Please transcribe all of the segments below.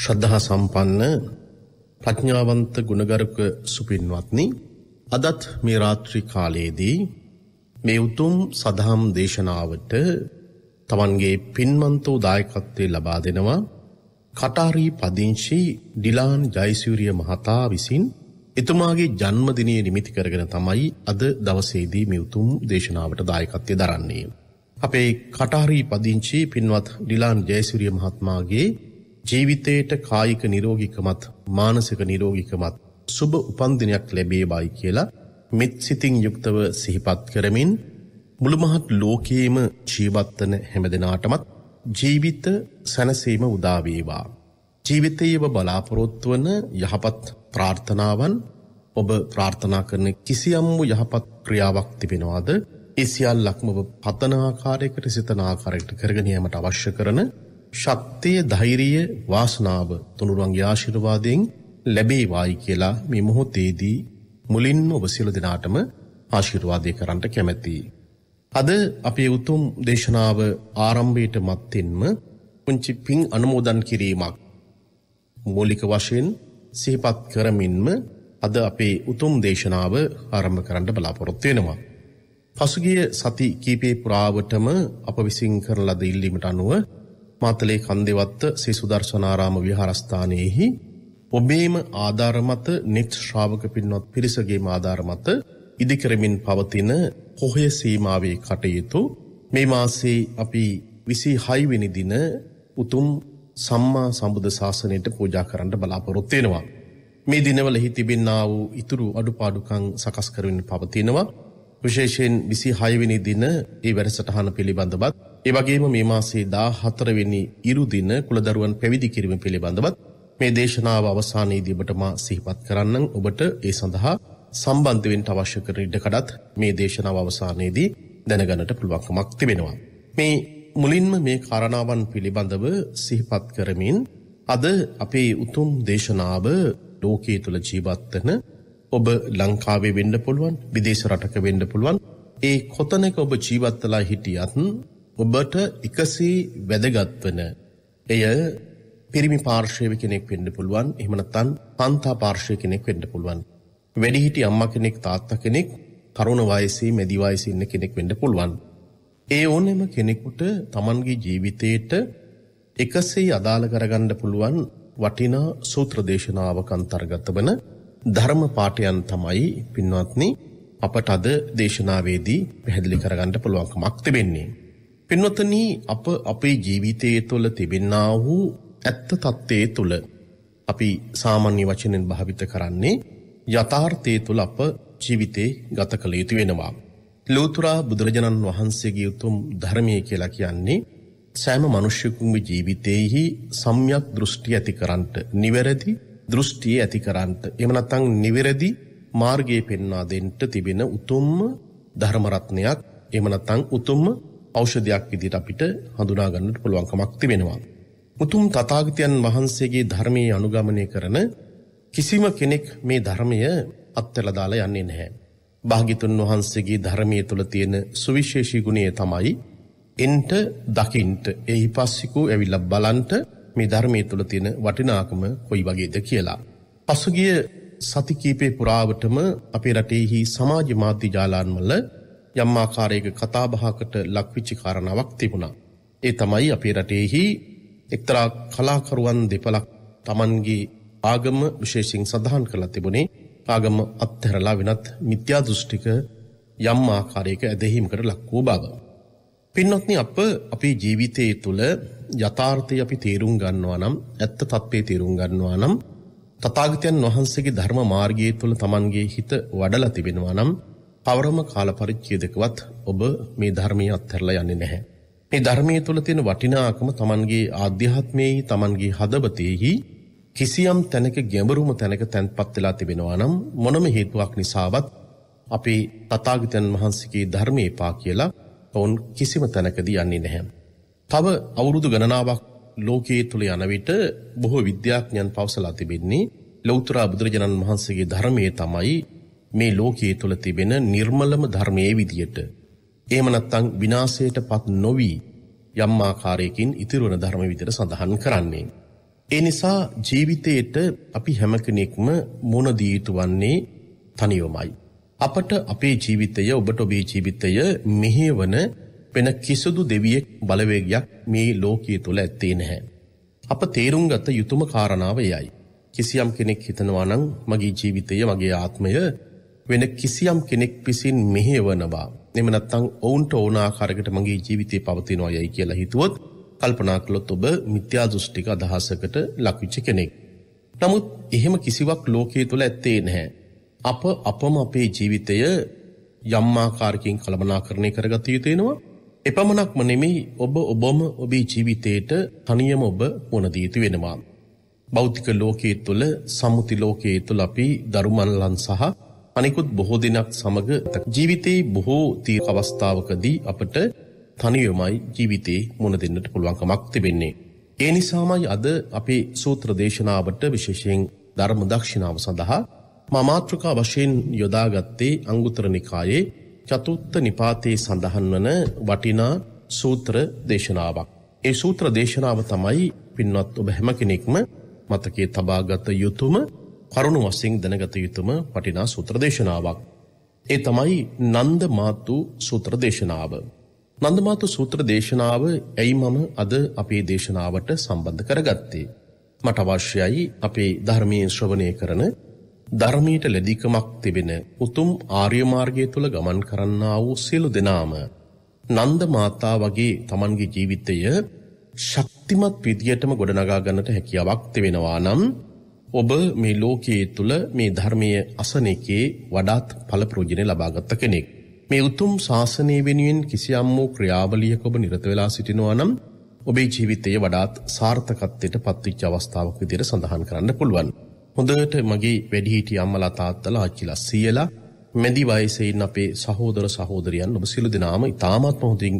ශ්‍රද්ධහා සම්පන්න ප්‍රඥාවන්ත ගුණගරුක සුපින්වත්නි අදත් මේ රාත්‍රී කාලයේදී මේ උතුම් සදහම් දේශනාවට තමන්ගේ පින්මන්තෝ දායකත්වය ලබා දෙනවා කටාරී පදිංචි ඩිලාන් ජයිසූරිය මහතා විසින් එතුමාගේ ජන්මදිනය නිමිති කරගෙන තමයි අද දවසේදී මේ උතුම් දේශනාවට දායකත්වය දරන්නේ. අපේ කටාරී පදිංචි පින්වත් ඩිලාන් ජයසුරිය මහත්මාගේ ජීවිතයට කායික නිරෝගිකමත් මානසික නිරෝගිකමත් සුභ උපන්දිනයක් ලැබේබයි කියලා මෙත් සිතින් යුක්තව සිහිපත් කරමින් මුළුමහත් ලෝකයේම ජීවත්වන හැම දෙනාටමත් ජීවිත සැනසීම උදාවේවා. ජීවිතයේව බලාපොරොත්තුවන යහපත් ප්‍රාර්ථනාවන් ඔබ ප්‍රාර්ථනා කරන කිසියම් වූ යහපත් ක්‍රියාවක් තිබෙනවාද එසිියල් ලක්මව පතනාකාරයකට සිතනාකාරෙක්ට කරගනීමට අවශ්‍ය කරන ශක්තිය ධෛරිය වාසනාව තුනුරුවන්ගේ ආශිර්වාදයෙන් ලැබේවායි කියලා මේ මොහොතේදී මුලින්ම ඔබ සියලු දෙනාටම ආශිර්වාදය කරන්නට කැමැතියි. අද අපේ උතුම් දේශනාව ආරම්භයට මත්තෙන්ම පුංචි පිං අනුමෝදන් කිරීමක් මූලික වශයෙන් සිහිපත් කරමින්ම අද අපේ උතුම් දේශනාව ආරම්භ කරන්න බලාපොරොත්තු වෙනවා. පසුගිය සති කීපේ පුරාවටම අප විසින් කරලද ඉල්ලීමට අනුව මාතලේ කන්දෙවත්ත සිසු දර්ශනාරාම විහාරස්ථානයෙහි ඔබේම ආධාරමත නිත් ශ්‍රාවක පින්වත් පිරිසගේ ආධාරමත ඉදිකරමින් පවතින පොහය සීමාවේ කටයුතු මේ මාසේ අපි විසි හයිවෙනි දින උතුම් සම්මා සම්බුධ ශාසනයට පූජා කරන්න බලාපොරොත්වෙනවා. මේ දිනවල හිතිබෙන්න්නා වූ ඉතුරු අඩුපාඩුකං සකස්කරවින් පවතිනවා. විශේෂයෙන් විසි හයවිනි දින ඒ වැඩසටහන පිළිබඳවත් ඒවගේම මේ මාසේ දා හතරවෙනි ඉරුදින කුළදරුවන් පැවිදි කිරීම පිළිබඳවත් මේ දේශනාව අවසානයේදීබටමා සිහිපත් කරන්න ඔබට ඒ සඳහා සම්බන්ධවෙන් අවශ්‍ය කර ඉඩකඩත් මේ දේශනාව අවසානයේදී දැනගනට පුළුවක්කමක් තිබෙනවා. මේ මුලින්ම මේ කාරණාවන් පිළිබඳව සිහිපත් කරමින් අද අපේ උතුම් දේශනාව ලෝකයේ තුළ ජීවත්වන ඔබ ලංකාවේ වෙන්න පුළුවන් විදේශ රටක වෙන්න පුළුවන් ඒ කොතනෙක ඔබ ජීවත්තලා හිටියත්න් ඔබට එකසේ වැදගත්වන එය පිරිමි පාර්ශයව කෙනෙක් වෙන්න පුළුවන් එහමනත්තන් පන්තා පාර්ශය කෙනෙක් වෙන්න පුළුවන්. වැඩිහිටි අම්ම කෙනෙක් තාත්ත කෙනෙක් තරුණ වයසේ මැදිවායසි ඉන්න කෙනෙක් වෙන්න පුළුවන්. ඒ ඕනෙම කෙනෙකුට තමන්ගේ ජීවිතයට එකසේ අදාළ කරගණ්ඩ පුළුවන් වටිනා සූත්‍රදේශනාවකන්තර්ගත වන ධර්ම පාටයන් තමයි පින්වත්නි අපට අද දේශනාවේදී පැහැදිලි කරගන්නට පුළුවන්කමක් තිබෙන්නේ. පෙන්වතනී අප අපේ ජීවිතයේ තුළ තිබෙන්න්නා වූ ඇත්ත තත්ත්වය තුළ අපි සාමාන්‍ය වචනෙන් භාවිත කරන්නේ යථාර්ථය තුළ අප ජීවිතේ ගත කළ යුතු වෙනවා. ලෝතුරා බුදුරජාණන් වහන්සේගේ උතුම් ධර්මය කියලා කියන්නේ සෑම මනුෂ්‍යකුන්ගේ ජීවිතයෙහි සම්යක් දෘෂ්ටි ඇති කරන්නට නිවැරදි දෘෂ්ටිය ඇති කරන්නට එම නැත්නම් නිවැරදි මාර්ගය පෙන්වා දෙන්නට තිබෙන උතුම්ම ධර්ම රත්නයක් එම නැත්නම් උතුම්ම ඖෂධයක් විදිට අපිට හඳුනාගන්නට පුළුවන්කමක් තිබෙනවා. උතුම් තතාගතයන් වහන්සේගේ ධර්මය අනුගමනය කරන කිසිම කෙනෙක් මේ ධර්මය අත්තලදාලා යන්නේ නැහැ. භාගිතුන් වහන්සේගේ ධර්මය තුළ තියෙන සුවිශේෂී ගුණය තමයි එන්ට දකින්ට ඒ හිපස්සිකූ ඇවිල්ල බලන්ට මේ ධර්මය තුළ තියෙන වටිනාකම කොයි වගේද කියලා. පසුගිය සතිකීපේ පුරාවටම අපේ රටෙහි සමාජ මාධ්‍ය ජාලාන්වල යම්මාකාරයක කතාබහකට ලක්විච්චි කාරණාවක් තිබුණා. ඒ තමයි අපේ රටේහි එක්තරා කලාකරුවන් දෙපලක් තමන්ගේ ආගම විශේෂෙන් සඳහන් කළ තිබුණේ ආගම අත්හැරලා වෙනත් මිත්‍යා දෘෂ්ටික යම් ආකාරයක ඇදහිමකට ලක් වූ බව. පින්නොත්න අප අපේ ජීවිතයේ තුළ යථාර්ථය අපි තේරුම් ගන්නවා නම් ඇත්ත තත්වේ තේරුම් ගන්නවා නම් තතාගතයන් වහන්සේගේ ධර්ම මාර්ගයේ තුළ තමන්ගේ හිත වඩල තිබෙනවා නම් කවරම කාල පරිච්චේදකවත් ඔබ මේ ධර්මය අත්හැරලා යන්නේ නැහැ. මේ ධර්මය තුළ තියෙන වටිනාකම තමන්ගේ ආධ්‍යාත්මයෙහි තමන්ගේ හදවතෙහි කිසියම් තැනක ගැඹුරුම තැනක තැන්පත් වෙලා තිබෙනවා නම් මොනම හේතුවක් නිසාවත් අපේ තථාගතයන් වහන්සේගේ ධර්මය පා කියලා ඔවුන් කිසිම තැනකදී යන්නේ නැහැ. තව අවුරුදු ගණනාවක් ලෝකයේ තුල යන විට බොහෝ විද්‍යාඥයන් පවසලා තිබෙන්නේ ලෞතර බුදුරජාණන් වහන්සේගේ ධර්මයේ තමයි මේ ලෝකයේ තුළ තිබෙන නිර්මලම ධර්මයේ විදියට. එහෙම නැත්නම් විනාශයටපත් නොවි යම් ආකාරයකින් ඉතිරි වන ධර්ම විදියට සඳහන් කරන්නේ. ඒ නිසා ජීවිතයේට අපි හැම කෙනෙක්ම මුණ දී යුතු වන්නේ තනියමයි. අපට අපේ ජීවිතය ඔබට ඔබේ ජීවිතය මෙහෙවන වෙන කිසිදු දෙවියෙක් බලවේගයක් මේ ලෝකයේ තුල ඇත්තේ නැහැ. අප තේරුම් ගත යුතුම කාරණාව එයයි. කිසියම් කෙනෙක් හිතනවා නම් මගේ ජීවිතය මගේ ආත්මය වෙන කිසියම් කෙනෙක් විසින් මෙහෙවනවා. එම නැත්නම් ඔවුන්ට ඕන ආකාරයකට මගේ ජීවිතේ පවතිනවා යයි කියලා හිතුවොත් කල්පනා කළොත් ඔබ මිත්‍යා දෘෂ්ටික අදහසකට ලක්විච්ච කෙනෙක්. නමුත් එහෙම කිසිවක් ලෝකයේ තුල ඇත්තේ නැහැ. අප අපම අපේ ජීවිතය යම් ආකාරකින් කළමනාකරණය කරගත යුතුනවා. එපමණක්ම නෙමෙයි ඔබ ඔබම ඔබේ ජීවිතයට තනියම ඔබ මුණ දී යුතු වෙනවා. භෞතික ලෝකයේ තුල සම්මුති ලෝකයේ තුල අපි ධර්මල්ලන් සහ අනිකුත් බොහෝ දෙනක් සමඟ ජීවිතයේ බොහෝ තීර අවස්ථාවකදී අපට තනිවමයි ජීවිතයේ මුණ දෙන්නට පුළුවන්කමක් තිබෙන්නේ. ඒ නිසාමයි අද අපේ සූත්‍ර දේශනාවට විශේෂයෙන් ධර්ම දක්ෂිණාව සඳහා මමාත්‍රකා වශයෙන් යොදාගත්තේ අංගුතර නිකායේ චතුත්ත නිපාතයේ සඳහන් වන වටිනා සූත්‍ර දේශනාවක්. ඒ සූත්‍ර දේශනාව තමයි පින්වත් ඔබ හැම කෙනෙක්ම මතකේ තබාගත යුතුම කරුණු වසිං දැනගත යුතුම වටිනා සූත්‍රදේශනාවක්. ඒ තමයි නන්දමාත්තු සූත්‍රදේශනාව. නන්දමාතු සූත්‍රදේශනාව ඇයි මම අද අපේ දේශනාවට සම්බන්ධ කරගත්තේ. මට අවශ්‍යයි අපේ ධර්මයෙන් ශ්‍රවණය කරන ධර්මයට ලැදිකමක් තිබෙන උතුම් ආර්යමාර්ගය තුළ ගමන් කරන්නා වූ සියලු දෙනාම නන්ද මාතා වගේ තමන්ගේ ජීවිතය ශක්තිමත් විදියටම ගොඩනගා ගන්නට හැකියාවක් තිබෙනවා නම් ඔබ මේ ලෝකයේ තුළ මේ ධර්මය අසනකේ වඩාත් පලපරෝජනය ලබාගත්ත කෙනෙක්. මේ උතුම් ශාසනය වෙනුවෙන් කිසියම් වූ ක්‍රියාවලියක ඔබ නිරතවෙලා සිටිනවා නම් ඔබේ ජීවිතය වඩාත් සාර්ථකත්තයට පත්තිච්ච අවස්ථාවක් විදිර සඳහන් කරන්න පුළුවන්. හොඳට මගේ වැඩිහිටිය අම්මලා තාත්තල ආච්චිලා සියලා මැදි වයසයින් අපේ සහෝදර සහෝදරයන් ඔබ සිලු දෙනාම ඉතාමත් හොඳින්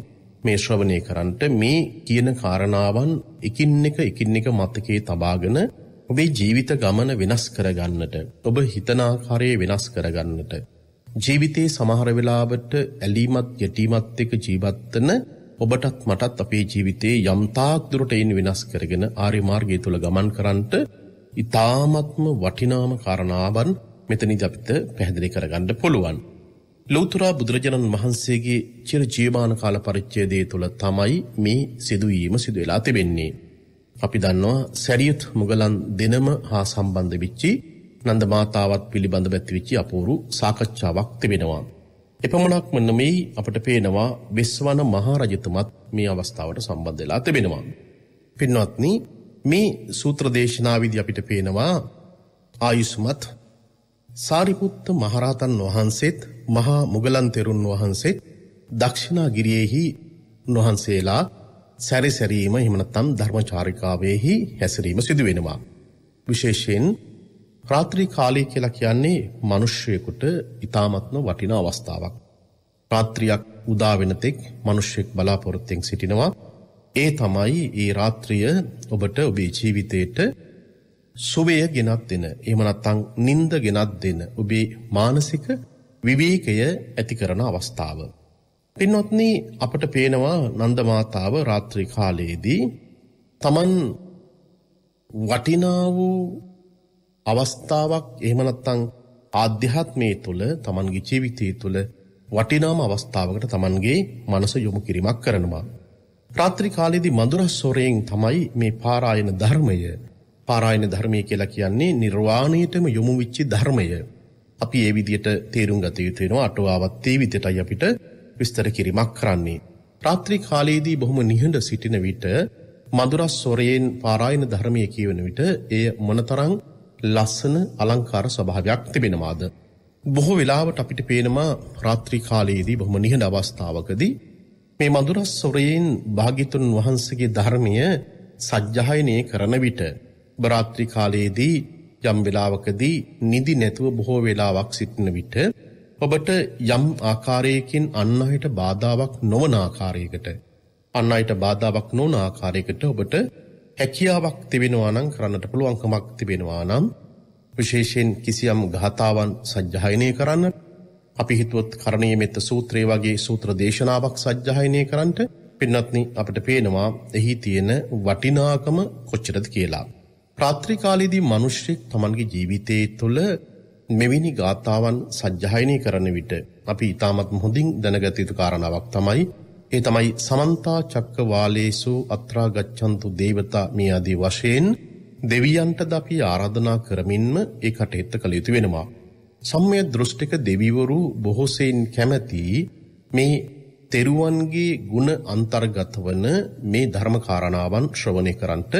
මේ ශ්‍රවණය කරන්නට මේ කියන කාරණාවන් එකින් එක එකින් එක මතකේ තබාගෙන ඔබේ ජීවිත ගමන වෙනස් කරගන්නට ඔබ හිතනාකාරයේ වෙනස් කරගන්නට. ජීවිතයේ සමහරවෙලාවට ඇලීමත් යටීමත් එක ජීවත්තන ඔබටත් මටත් අපේ ජීවිතයේ යම්තාක් දුරට එයින් වෙනස් කරගෙන ආර්යමාර්ගය තුළ ගමන් කරන්නට ඉතාමත්ම වටිනාම කාරණාවන් මෙතනි ජපිත පැහැදිලි කරගන්න පුළුවන්. ලෝතුරා බුදුරජාණන් වහන්සේගේ චිර ජීවාන කාල පරිච්ඡේදය තුළ තමයි මේ සිදුවීම සිදුවෙලා තිබෙන්නේ. අපි දන්නවා සැරියත් මුගලන් දෙනම හා සම්බන්ධ විච්චි නන්ද මාතාවත් පිළිබඳ බැතිවිච්චි අපූරු සාකච්ඡාවක් තිබෙනවා. එපමණක් මෙන්නමයි අපට පේනවා වෙස්වන මහරජතුමත් මේ අවස්ථාවට සම්බන්ධලා තිබෙනවා. පින්වත්න මේ සූත්‍රදේශනාවිදි අපිට පේනවා ආයුස්මත් සාරිපුත්ත මහරහතන් වහන්සේත් මහා මුගලන් තෙරුන් වහන්සේත් දක්ෂිණා ගිරියෙහි නොහන්සේලා සැරිසැරීම හිමනත්තම් ධර්මචාරිකාවයෙහි හැසිරීම සිදුවෙනවා. විශේෂයෙන් ප්‍රාත්‍රී කාලය කියලා කියන්නේ මනුෂ්‍යයකුට ඉතාමත්ම වටින අවස්ථාවක්. ප්‍රාත්‍රියක් උදාවෙනතෙක් මනුෂ්‍යෙක් බලාපොරොත්තෙන් සිටිනවා. ඒ තමයි ඒ රාත්‍රිය ඔබට ඔබේ ජීවිතයට සුවය ගෙනත් දෙන එමනත්තං නින්ද ගෙනත් දෙන ඔබේ මානසික විවේකය ඇති කරන අවස්ථාව. පින්නොත්න අපට පේනවා නන්දමාතාව රාත්‍රී කාලයේදී තමන් වටිනා වූ අවස්ථාවක් එහමනත්තං ආධ්‍යාත්මය තුළ තමන්ගේ ජීවිතය තුළ වටිනාම අවස්ථාවකට තමන්ගේ මනස යොමු කිරීමක් කරනවා. ප්‍රාත්‍රි කාලෙදි මදුරස්සොරයෙන් තමයි මේ පාරායන ධර්මය පාරායන ධර්මය කියලා කියන්නේ නිර්වාණයටම යොමු විච්චි ධර්මය. අපි ඒ විදියට තේරුම් ගත යුතුයෙනවා අටුවාවත් ඒ විදියටයි අපිට විස්තර කිරීමක් කරන්නේ. රාත්‍රී කාලයේදී බොහොම නිහඬ සිටින විට මදුරස් සොරයෙන් පාරායන ධර්මය කියවන විට එය මොනතරං ලස්සන අලංකාර ස්වභාවයක් තිබෙනවාද. බොහෝ වෙලාවට අපිට පේනවා රාත්‍රී කාලයේදී බොහොම නිහඬ අවස්ථාවකදී මේ මදුරස් සොරයෙන් භාගිතුන් වහන්සේගේ ධර්මය සජ්්‍යහයනය කරන විට බරාත්‍රී කාලයේදී යම් වෙලාවකදී නිදි නැතුව බොහෝ වෙලාවක් සිටින විට ඔබට යම් ආකාරයකින් අන් අයට බාධාවක් නොවන ආකාරයකට අන් අයට බාධාවක් නොවන ආකාරයකට ඔබට හැකියාවක් තිබෙනවා නම් කරන්නට පුළුවන්කමක් තිබෙනවා නම් විශේෂයෙන් කිසියම් ගාතාවන් සජ්ජායනය කරන්න අපි හිතුවොත් කරණීය මෙත්ත සූත්‍රය වගේ සූත්‍ර දේශනාවක් සජ්ජායනය කරන්නට පින්වත්නි අපිට පේනවා එහි තියෙන වටිනාකම කොච්චරද කියලා. රාත්‍රී කාලයේදී මිනිස්සෙක් Tamanගේ ජීවිතයේ තුළ මෙවැනි ගාථාවන් සජ්ජායනය කරන විට අපි ඊටමත් හොඳින් දැනගත යුතු කාරණාවක් තමයි ඒ තමයි සමන්තා චක්කවාලේසු අත්‍රා ගච්ඡන්තු දේවතා මේ ආදී වශයෙන් දෙවියන්ටද අපි ආරාධනා කරමින්ම ඒ කටයුත්ත කළ යුතු වෙනවා. සම්මය දෘෂ්ටික දෙවිවරු බොහෝසෙයින් කැමැති මේ තෙරුවන්ගේ ಗುಣ අන්තර්ගත වන මේ ධර්ම කාරණාවන් ශ්‍රවණය කරන්ට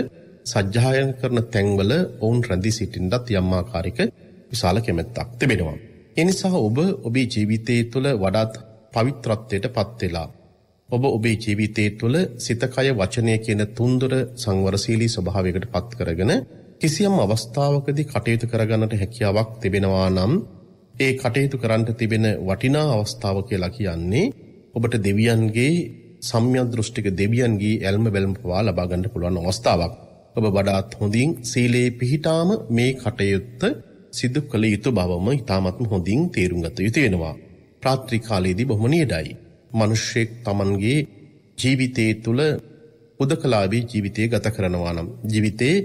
සජ්ජායන කරන තැන්වල ඔවුන් රැඳී සිටින්නත් යම් ආකාරයක විශාල කැමැත්තක් තිබෙනවා. එනිසා ඔබ ඔබේ ජීවිතයේ තුළ වඩාත් පවිත්‍රත්වයට පත්වෙලා. ඔබ ඔබේ ජීවිතයේ තුළ සිතකය වචනය කියන තුන්දොර සංවරශීලී ස්වභාවයකට පත් කරගෙන කිසියම් අවස්ථාවකදී කටයුතු කරගන්නට හැකියාවක් තිබෙනවා නම් ඒ කටයුතු කරන්නට තිබෙන වටිනා අවස්ථාව කියලා කියන්නේ ඔබට දෙවියන්ගේ සම්යදෘෂ්ටික දෙවියන්ගේ ඇල්ම බැල්ම පවා ලබාගන්න පුළුවන් අවස්ථාවක්. ඔබ වඩාත් හොඳින් සීලේ පිහිටාම මේ කටයුත්ත සිදු කළ යුතු බවම ඉතාමත්ම හොඳින් තේරුම්ගත යුතුයෙනවා. ප්‍රාත්‍රිකාලයේදී බොහොම නියඩයි. මනුෂ්‍යෙක් තමන්ගේ ජීවිතයේ තුළ උදකලාබී ජීවිතය ගත කරනවා නම්. ජීවිතයේ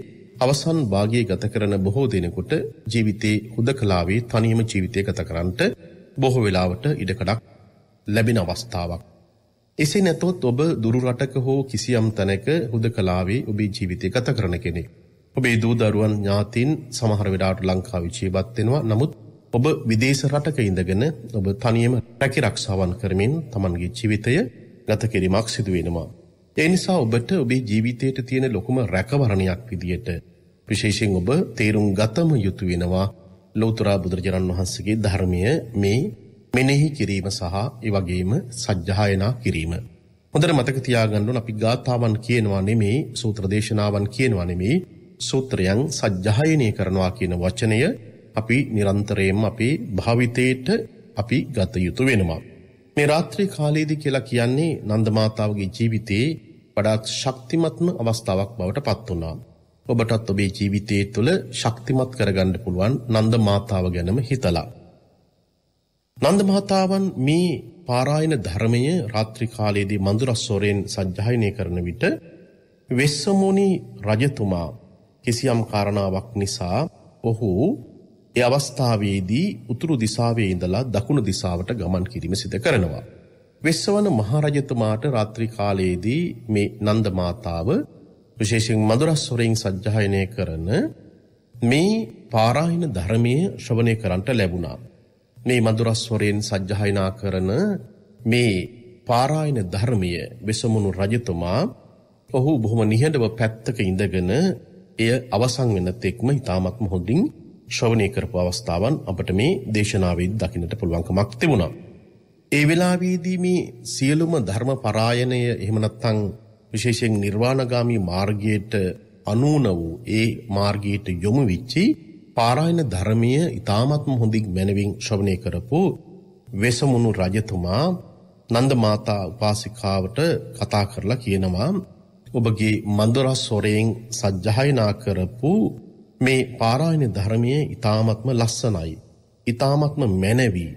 අවසන් භාගය ගත කරන බොහෝ දෙනෙකුට ජීවිතයේ හුදකලාවේ තනියම ජීවිතය ගත කරන්නට බොහෝ වෙලාවට ඉඩකඩක් ලැබෙන අවස්ථාවක්. එසේ නැතොත් ඔබ දුරුරටක හෝ කිසියම් තැනක හුද කලාවේ ඔබේ ජීවිතය ගත කරන කෙනෙක්. ඔබේ දූ දරුවන් ඥාතින් සමහර වෙලාවට ලංකාවේ ජීවත් වෙනවා. නමුත් ඔබ විදේශ රටක ඉඳගෙන ඔබ තනියම රැකී ආරක්ෂාවන් කරමින් Tamanගේ ජීවිතය ගත කිරීමක් සිදු වෙනවා. ඒ නිසා ඔබට ඔබේ ජීවිතයට තියෙන ලොකුම රැකවරණයක් විදියට විශේෂයෙන් ඔබ තේරුම් ගතම යුතු වෙනවා ලෞතර බුදුරජාණන් වහන්සේගේ ධර්මය මේ මෙනෙහි කිරීම සහ ඒ වගේම සජ්ජායනා කිරීම. හොඳට මතක තියාගන්න ඕන අපි ගාථාවන් කියනවා නෙමෙයි සූත්‍ර දේශනාවන් කියනවා නෙමෙයි සූත්‍රයන් සජ්ජායනය කරනවා කියන වචනය අපි නිරන්තරයෙන් අපේ භාවිතයට අපි ගත යුතු වෙනවා. මේ රාත්‍රී කාලයේදී කියලා කියන්නේ නන්දමාතාවගේ ජීවිතයේ වඩාත් ශක්තිමත්ම අවස්ථාවක් බවට පත් වුණා. ඔබටත් ඔබේ ජීවිතයේ තුළ ශක්තිමත් කරගන්න පුළුවන් නන්දමාතාව ගැනම හිතලා. නන්දමාතාවන් මේ පාරායන ධර්මය රාත්‍රී කාලයේදී මඳුරස්සෝරයෙන් සජ්ජායනය කරන විට වෙස්සමුණි රජතුමා කිසියම් කාරණාවක් නිසා ඔහු ඒ අවස්ථාවේදී උතුරු දිසාවේ ඉඳලා දකුණු දිසාවට ගමන් කිරීම සිදු කරනවා. වෙස්සවන මහරජතුමාට රාත්‍රී කාලයේදී මේ නන්ද මාතාව විශේෂයෙන් මදුරස්වරයෙන් සජ්ජායනය කරන මේ පාරාහින ධර්මය ශ්‍රවණය කරන්ට ලැබුණා. මේ මදුරස්වරයෙන් සජ්ජායනා කරන මේ පාරායින ධර්මය වෙසමුණු රජතුමා ඔහු බොහොම නිහඬව පැත්තක ඉඳගෙන එය අවසන් වෙන තෙක්ම ඉතාමත්ම හොඳින් ශ්‍රවණය කරපු අවස්ථාවන් අපට මේ දේශනාවෙත් දකින්නට පුළුවන්කමක් තිබුණා. ඒ වෙලාවේදී මේ සියලුම ධර්ම පරායණය එහෙම නැත්නම් විශේෂයෙන් නිර්වාණගාමී මාර්ගයට අනුන වූ ඒ මාර්ගයට යොමු වෙච්චි පාරායන ධර්මීය ඉතාමත්ම හොඳින් මැනවින් ශ්‍රවණය කරපු වෙසමුණු රජතුමා නන්ද මාතා උපාසිකාවට කතා කරලා කියනවා ඔබගේ මන්දොරස් සොරයෙන් සජ්්‍යහයනා කරපු මේ පාරායන ධර්මය ඉතාමත්ම ලස්සනයි. ඉතාමත්ම මැනැවී.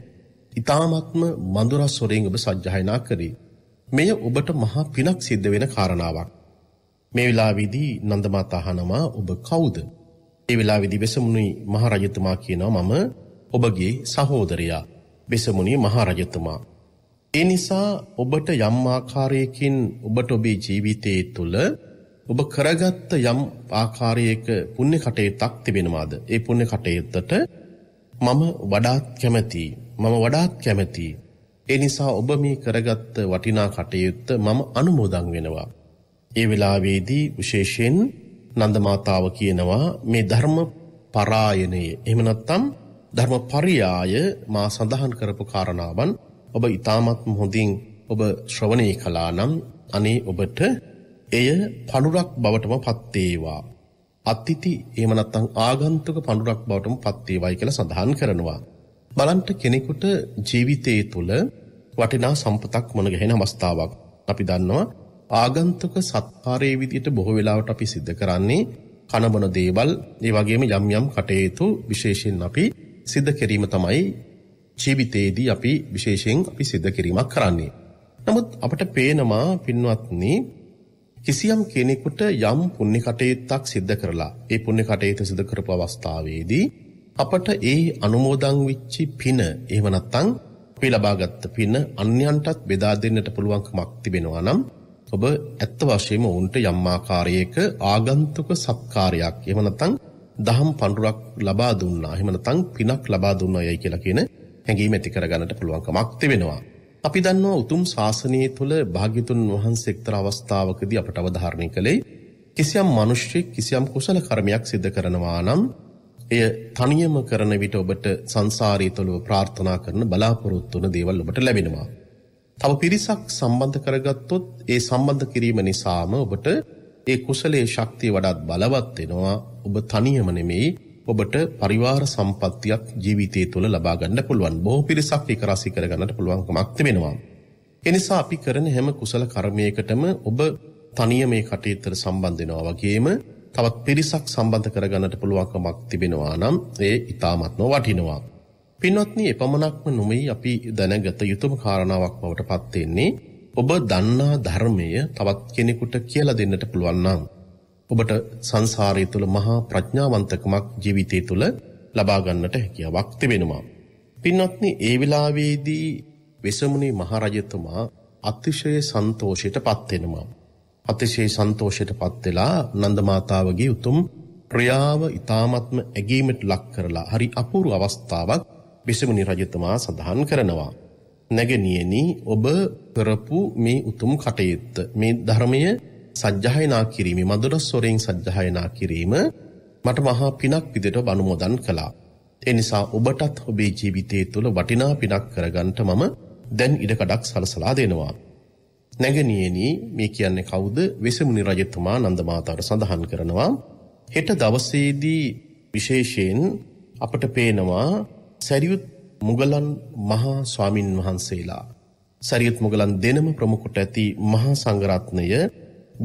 ඉතාමත්ම මඳුරස් සොරෙන් ඔබ සජ්්‍යහයනා කරේ. මෙය ඔබට මහා පිනක් සිද්ධ වෙන කාරණාවක්. මේ වෙලාවිදී නන්දමාතාහනවා ඔබ කවුද. ඒ වෙලාවිදි වෙසමුණුයි මහරජතුමා කියනවා මම ඔබගේ සහෝදරයා වෙසමුණී මහරජතුමා. ඒ නිසා ඔබට යම් ආකාරයකින් ඔබට ඔබේ ජීවිතයේ තුල ඔබ කරගත්ත යම් ආකාරයක පුණ්‍ය කටයුත්තක් තිබෙනවාද? ඒ පුණ්‍ය කටයුත්තට මම වඩාත් කැමැති. මම වඩාත් කැමැති. ඒ නිසා ඔබ මේ කරගත්ත වටිනා කටයුත්ත මම අනුමෝදන් වෙනවා. ඒ වෙලාවේදී විශේෂයෙන් නන්දමාතාව කියනවා මේ ධර්ම පරායනයේ එහෙම නැත්නම් ධර්ම පරියාය මා සඳහන් කරපු කාරණාවන් ඔබ ඉතාමත් හොඳින් ඔබ ශ්‍රවණය කලා නම් අනේ ඔබට එය පඩුරක් බවටම පත්තේවා. අත්තිති ඒමනත්තං ආගන්තුක පඩුරක් බවටම පත්තේවයි කළ සඳහන් කරනවා. බලන්ට කෙනෙකුට ජීවිතයේ තුළ වටිනා සම්පතක් මොනගැහෙන අවස්ථාවක් අපි දන්නවා ආගන්තුක සත්කාරයේ විදියට බොහෝ වෙලාවට අපි සිද්ධ කරන්නේ කණබන දේවල් ඒ වගේම යම් යම් කටයුතු විශේෂයෙන් අපි සිද්ධ කිරීම තමයි ජීවිතයේදී අපි විශේෂයෙන් අපි සිද්ධ කිරීමක් කරන්නේ. නමුත් අපට පේනවා පින්වත්නි කිසියම් කෙනෙකුට යම් පුණ්‍ය කටයුත්තක් සිද්ධ කරලා ඒ පුණ්‍ය කටයුත්ත සිදු කරපු අවස්ථාවේදී අපට ඒ අනුමෝදන් වෙච්චි පින එහෙම නැත්නම් අපි ලබාගත් පින අන්‍යයන්ටත් බෙදා දෙන්නට පුළුවන්කමක් තිබෙනවා නම් ඔබ ඇත්ත වශයෙන්ම ඔවුන්ට යම් ආකාරයක ආගන්තුක සත්කාරයක් එහෙම නැත්නම් දහම් පඬුරක් ලබා දුන්නා එහෙම නැත්නම් පිනක් ලබා දුන්නා යයි කියලා කියන හැඟීම ඇති කරගන්නට පුළුවන්කමක් තිබෙනවා. අපි දන්නවා උතුම් ශාසනයේ තුළ භාග්‍යතුන් වහන්සේ එක්තර අවස්ථාවකදී අපට අවධාරණය කළේ කිසියම් මිනිස්සෙක් කිසියම් කුසල කර්මයක් සිදු කරනවා නම් එය තනියම කරන විට ඔබට සංසාරයේ තුළව ප්‍රාර්ථනා කරන බලාපොරොත්තු වන දේවල් ඔබට ලැබෙනවා. තව පිරිසක් සම්බන්ධ කරගත්තොත් ඒ සම්බන්ධ කිරීම නිසාම ඔබට ඒ කුසලයේ ශක්තිය වඩාත් බලවත් වෙනවා. ඔබ තනියම නෙමෙයි ඔබට පරිවාර සම්පත්තියක් ජීවිතය තුළ ලබාගන්න පුළුවන් බොහෝ පිරිසක් එක රාශි කරගන්නට පුළුවන්කමක් තිබෙනවා. එනිසා අපි කරන හැම කුසල කර්මයකටම ඔබ තනිය මේ කටයුත්තට සම්බන්ධ වෙනවා වගේම තවත් පිරිසක් සම්බන්ධ කරගන්නට පුළුවන්කමක් තිබෙනවා නම් ඒ ඉතාමත්ම වටිනවා. පින්වත්නි එපමණක්ම නොමෙයි අපි දැනගත යුතුම කාරණාවක් බවට පත් වෙන්නේ ඔබ දන්නා ධර්මය තවත් කෙනෙකුට කියලා දෙන්නට පුළුවන් නම් ඔබට සංසාරය තුළ මහා ප්‍රඥාවන්තකමක් ජීවිතය තුළ ලබාගන්නට හැකියාවක් තිබෙනවා. පින්වත්නි ඒ වෙලාවේදී වෙසමුණේ මහරජතුමා අතිශය සන්තෝෂයට පත්වෙනවා. අතිශය සන්තෝෂයට පත් වෙලා නන්ද මාතාවගේ උතුම් ප්‍රියාව ඊ타මත්ම ඇගීමට ලක් කරලා හරි අපූර්ව අවස්ථාවක් විසමුණි රජතුමා සඳහන් කරනවා. නැගණියනි ඔබ කරපු මේ උතුම් කටයුත්ත මේ ධර්මයේ සජ්්‍යහයනා කිරීම මදුරස්වරයෙන් සජ්්‍යහයනා කිරීම මට මහා පිනක් විදිට බනුමොදන් කළා. එනිසා ඔබටත් ඔබේ ජීවිතය තුළ වටිනා පිනක් කරගන්ට මම දැන් ඉඩකඩක් සලසලා දෙනවා. නැගනියනී මේ කියන්නේ කවුද වෙසමුණනි රජතුමා නන්දමාතාට සඳහන් කරනවා. හෙට දවස්සේදී විශේෂයෙන් අපට පේනවා සැරියුත් මුගලන් මහා ස්වාමින් වහන්සේලා. සැරියුත් මුගලන් දෙනම ප්‍රමුකොට ඇති මහා සංගරත්නය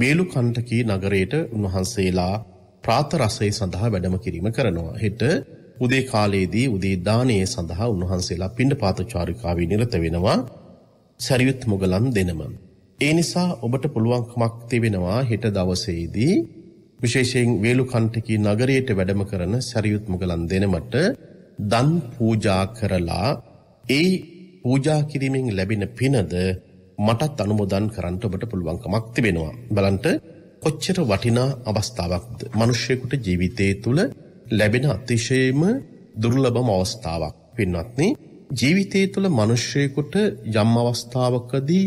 බේලුකණ්ඩකී නගරයට උන්වහන්සේලා ප්‍රාතරසය සඳහා වැඩම කිරීම කරනවා. හෙට උදේ කාලයේදී උදේ දානයේ සඳහා උන්වහන්සේලා පිණ්ඩ පාතචාරිකාවී නිරත වෙනවා සැරියුත් මොගලන් දෙනම. ඒ නිසා ඔබට පුළුවන්කමක් තිබෙනවා හෙට දවසේදී විශේෂයෙන් වේලුකණ්ඩකී නගරයට වැඩම කරන සැරියුත් මොගලන් දෙනමට දන් පූජා කරලා ඒ පූජා කිරීමෙන් ලැබෙන පිනද මටත් අනුමෝදන් කරන්න ඔබට පුළුවන්කමක් තිබෙනවා. බලන්ට කොච්චර වටිනා අවස්ථාවක්ද මනුෂ්‍යයකුට ජීවිතය තුළ ලැබෙන අතිශයම දුර්ලබම අවස්ථාවක් පින්වත්න්නේ ජීවිතය තුළ මනුෂ්‍යයකුට යම් අවස්ථාවකදී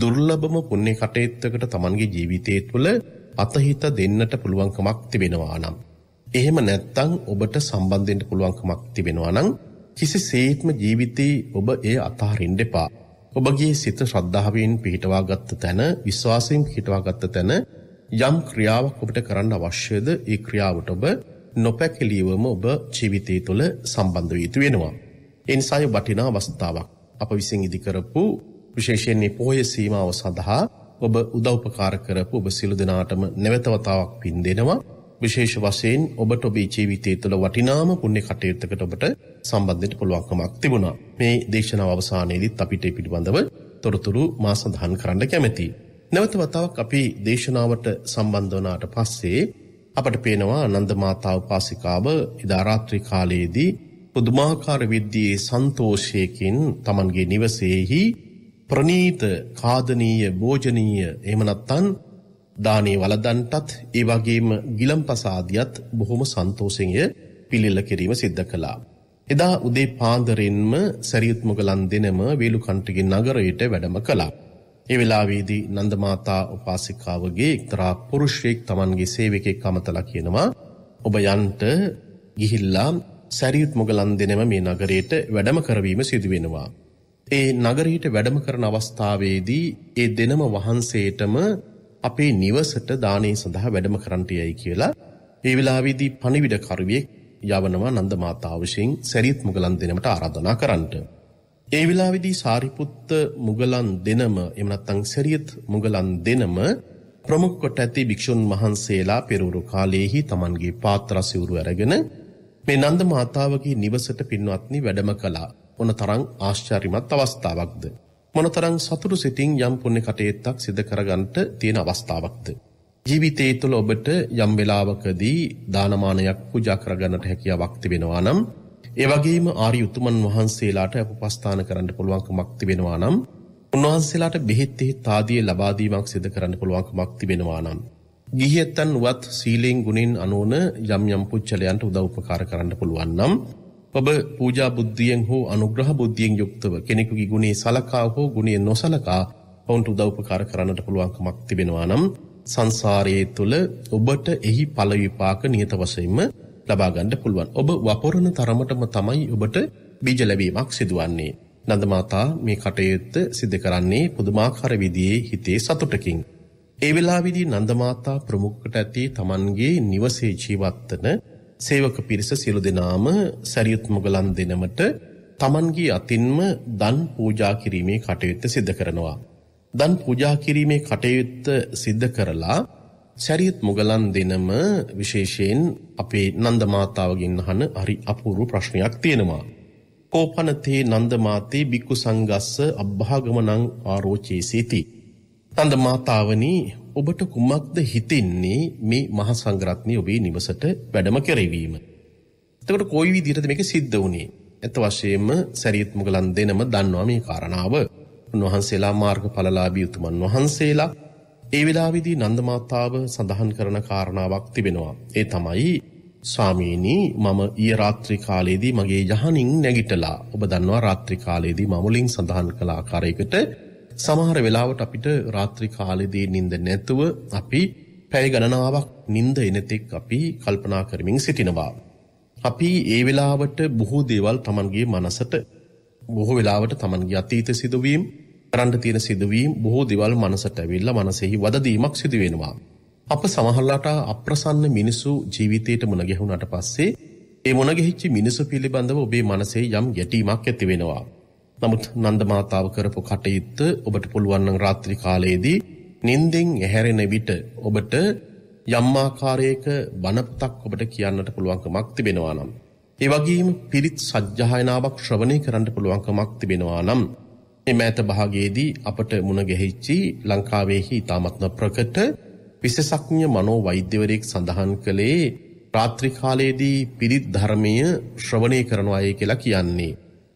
දුර්ලබම පුන්නේ කටයුත්තකට තමන්ගේ ජීවිතය තුළ අතහිත දෙන්නට පුළුවන්කමක් තිබෙනවා නම්. එහෙම නැත්තං ඔබට සම්බන්ධෙන්ට පුළුවන්කමක් තිබෙනවා නම් කිසි සේත්ම ජීවිතයේ ඔබ ඒ අතහරින්ඩෙපා ඔබගේ සිත ශ්‍රද්ධාවෙන් පිහිටවා ගත්ත තැන විශ්වාසයෙන් පිහිටවා ගත්ත තැන යම් ක්‍රියාවක් ඔබට කරන්න අවශ්‍යද ඒ ක්‍රියාවට ඔබ නොපැකිලීවම ඔබ ජීවිතය තුළ සම්බන්ධ වී යුතු වෙනවා. ඒ නිසා ඒ වටිනා අවස්ථාවක් අප විසින් ඉදි කරපු විශේෂයෙන් මේ පොහොය සීමාව සඳහා ඔබ උදව්පකාර කරපු ඔබ සියලු දෙනාටම නැවත වතාවක් පින් දෙනවා. විශේෂ වශයෙන් ඔබට ඔබේ ජීවිතය තුළ වටිනාම පුුණෙ කටයුත්තකට ඔබට සම්බන්ධයට පුළුවන්කමක් තිබුණා. මේ දේශනාව අවසානයේදත් අපිට පිළිබඳව තොරතුරු මා සඳහන් කරන්න කැමැති. නැවත වතාවක් අපි දේශනාවට සම්බන්ධවනාට පස්සේ අපට පේනවා නන්ද මාතාව පාසිකාව ඉදාරාත්‍රී කාලයේදී පුදුමාකාර විද්‍යයේ සන්තෝෂයකින් තමන්ගේ නිවසේහි ප්‍රනීත කාදනීය භෝජනීය එමනත්තන් දානේ වලදන්ටත් ඒ වගේම ගිලම්පසාදියත් බොහොම සන්තෝෂෙන්ය පිළිල්ල කිරීම සිද්ධ කළා. එදා උදේ පාන්දරින්ම සැරියුත් මුගලන් දෙනම වේලුකණ්ඩගේ නගරයට වැඩම කළා. ඒ වෙලාවේදී නන්දමාතා උපාසිකාවගේ එක්තරා පුරුෂයෙක් Tamanගේ සේවකෙක් අමතලා කියනවා ඔබ යන්ට ගිහිල්ලා සැරියුත් මුගලන් දෙනම මේ නගරයට වැඩම කරවීම සිදු වෙනවා. ඒ නගරයට වැඩම කරන අවස්ථාවේදී ඒ දෙනම වහන්සේටම අපේ නිවසට දානය සඳහා වැඩම කරන්නට යයි කියලා ඒ වෙලාවේදී පණිවිඩකරුවෙක් යවනවා නන්ද මාතා විසින් සැරියුත් මුගලන් දෙනමට ආරාධනා කරන්නට. ඒ වෙලාවේදී සාරිපුත්ත මුගලන් දෙනම එහෙම නැත්නම් සැරියුත් මුගලන් දෙනම ප්‍රමුඛ කොට ඇති භික්ෂුන් වහන්සේලා පෙරවරු කාලයේහි Tamanගේ පාත්‍ර සිවුරු අරගෙන මේ නන්ද මාතාවගේ නිවසට පින්වත්නි වැඩම කළා. ඔන තරම් ආශ්චර්යමත් අවස්ථාවක්ද. මොනතරම් සතුරු සිතින් යම් පුණ්‍ය කටයුත්තක් සිදු කරගන්නට තියෙන අවස්ථාවක්ද ජීවිතය තුළ ඔබට යම් වෙලාවකදී දානමානයක් පූජා කරගන්නට හැකියාවක් තිබෙනවා නම් ඒ වගේම ආරි උතුමන් වහන්සේලාට උපස්ථාන කරන්න පුළුවන්කමක් තිබෙනවා නම් උන්වහන්සේලාට බෙහෙත් තෙහෙත් ආදී ලබා දීමක් සිදු කරන්න පුළුවන්කමක් තිබෙනවා නම් ගිහියන්වත් සීලෙන් ගුණෙන් අනුන යම් යම් පුච්චලයන්ට උදව් උපකාර කරන්න පුළුවන් නම් ඔබ පූජා බුද්ධියෙන් හෝ අනුග්‍රහ බුද්ධියෙන් යුක්තව කෙනෙකුගේ ගුණේ සලකා හෝ ගුණේ නොසලකා ඔවුන්ට උදව්පකාර කරන්නට පුළුවන්කමක් තිබෙනවා නම් සංසාරයේ තුල ඔබට එහි ඵල විපාක නියත වශයෙන්ම ලබා ගන්න පුළුවන්. ඔබ වපොරන තරමටම තමයි ඔබට බීජ ලැබීමක් සිදුවන්නේ. නන්දමාතා මේ කටයුත්ත සිදු කරන්නේ පුදුමාකාර විදිහේ හිතේ සතුටකින්. ඒ වෙලාවේදී නන්දමාතා ප්‍රමුඛකට ඇති තමන්ගේ නිවසේ ජීවත්වන සේවක පිරිස සියලු දෙනාම සැරියුත් මොගලන් දෙනමට තමන්ගේ අතින්ම දන් පූජා කිරීමේ කටයුත්ත සිද්ධ කරනවා. දන් පූජා කිරීමේ කටයුත්ත සිද්ධ කරලා සැරියුත් මොගලන් දෙනම විශේෂයෙන් අපේ නන්දමාතාවගෙන් අහන හරි අපූරු ප්‍රශ්නයක් තියෙනවා. කෝපනතේ නන්දමාතේ බික්කු සංගස්ස අභ්භාගමනං ආරෝචේසිතිී. තඳ මාතාවනි ඔබට කුමක්ද හිතෙන්නේ මේ මහ සංඝරත්නයේ ඔබේ නිවසට වැඩම කෙරවීම? එතකොට කොයි විදිහටද මේක සිද්ධ වුනේ? ඇත්ත වශයෙන්ම සරියත් මුගලන් දෙනම දන්නවා මේ කාරණාව. උන්වහන්සේලා මාර්ගඵලලාභී උතුමන් වහන්සේලා ඒ වෙලාවේදී නන්ද මාතාව සඳහන් කරන කාරණාවක් තිබෙනවා. ඒ තමයි ස්වාමීනි මම ඊයේ රාත්‍රී කාලයේදී මගේ යහනින් නැගිටලා ඔබ දන්නවා රාත්‍රී කාලයේදී මම මුලින් සඳහන් කළ ආකාරයකට සමහර වෙලාවට අපිට රාත්‍රි කාලෙදී නින්ද නැතුව අපි පැය ගණනාවක් නින්ද එනතෙක් අපි කල්පනා කරමින් සිටිනවා. අපි ඒ වෙලාවට බොහෝ දේවල් තමන්ගේ මනසට බොහෝ වෙලාවට තමන්ගේ අතීත සිදුවීම් කරන්න තියෙන සිදුවීම් බොහෝ දෙවල් මනසට ඇවිල්ල මනසෙහි වදදීමක් සිදුවෙනවා. අප සමහල්ලාට අප්‍රසන්න මිනිස්සු ජීවිතයට මුණගැහුණට පස්සේ ඒ මොනගෙහිච්චි මිනිසු පිළිබඳව ඔබේ මනසේ යම් ගැටීමක් ඇතිවෙනවා. නමුත් නන්දමාතාව කරපු කටයුත්ත ඔබට පුළුවන්නම් රාත්‍රි කාලයේදී නින්දෙන් ඇහැරෙන විට ඔබට යම්මාකාරයක බණපතක් ඔබට කියන්නට පුළුවන්කමක් තිබෙනවා නම්. ඒ වගේම පිරිත් සජ්්‍යායනාවක් ශ්‍රවණය කරන්න පුළුවන්කමක් තිබෙනවා නම්. එම ඇත භාගයේදී අපට මුණගෙහිච්චි ලංකාවේහි ඉතාමත්ම ප්‍රකට විශසක්ඥ මනෝ වෛද්‍යවරයෙක් සඳහන් කළේ රාත්‍රිකාලයේදී පිරිත් ධර්මය ශ්‍රවණය කරනවා අය කියලා කියන්නේ.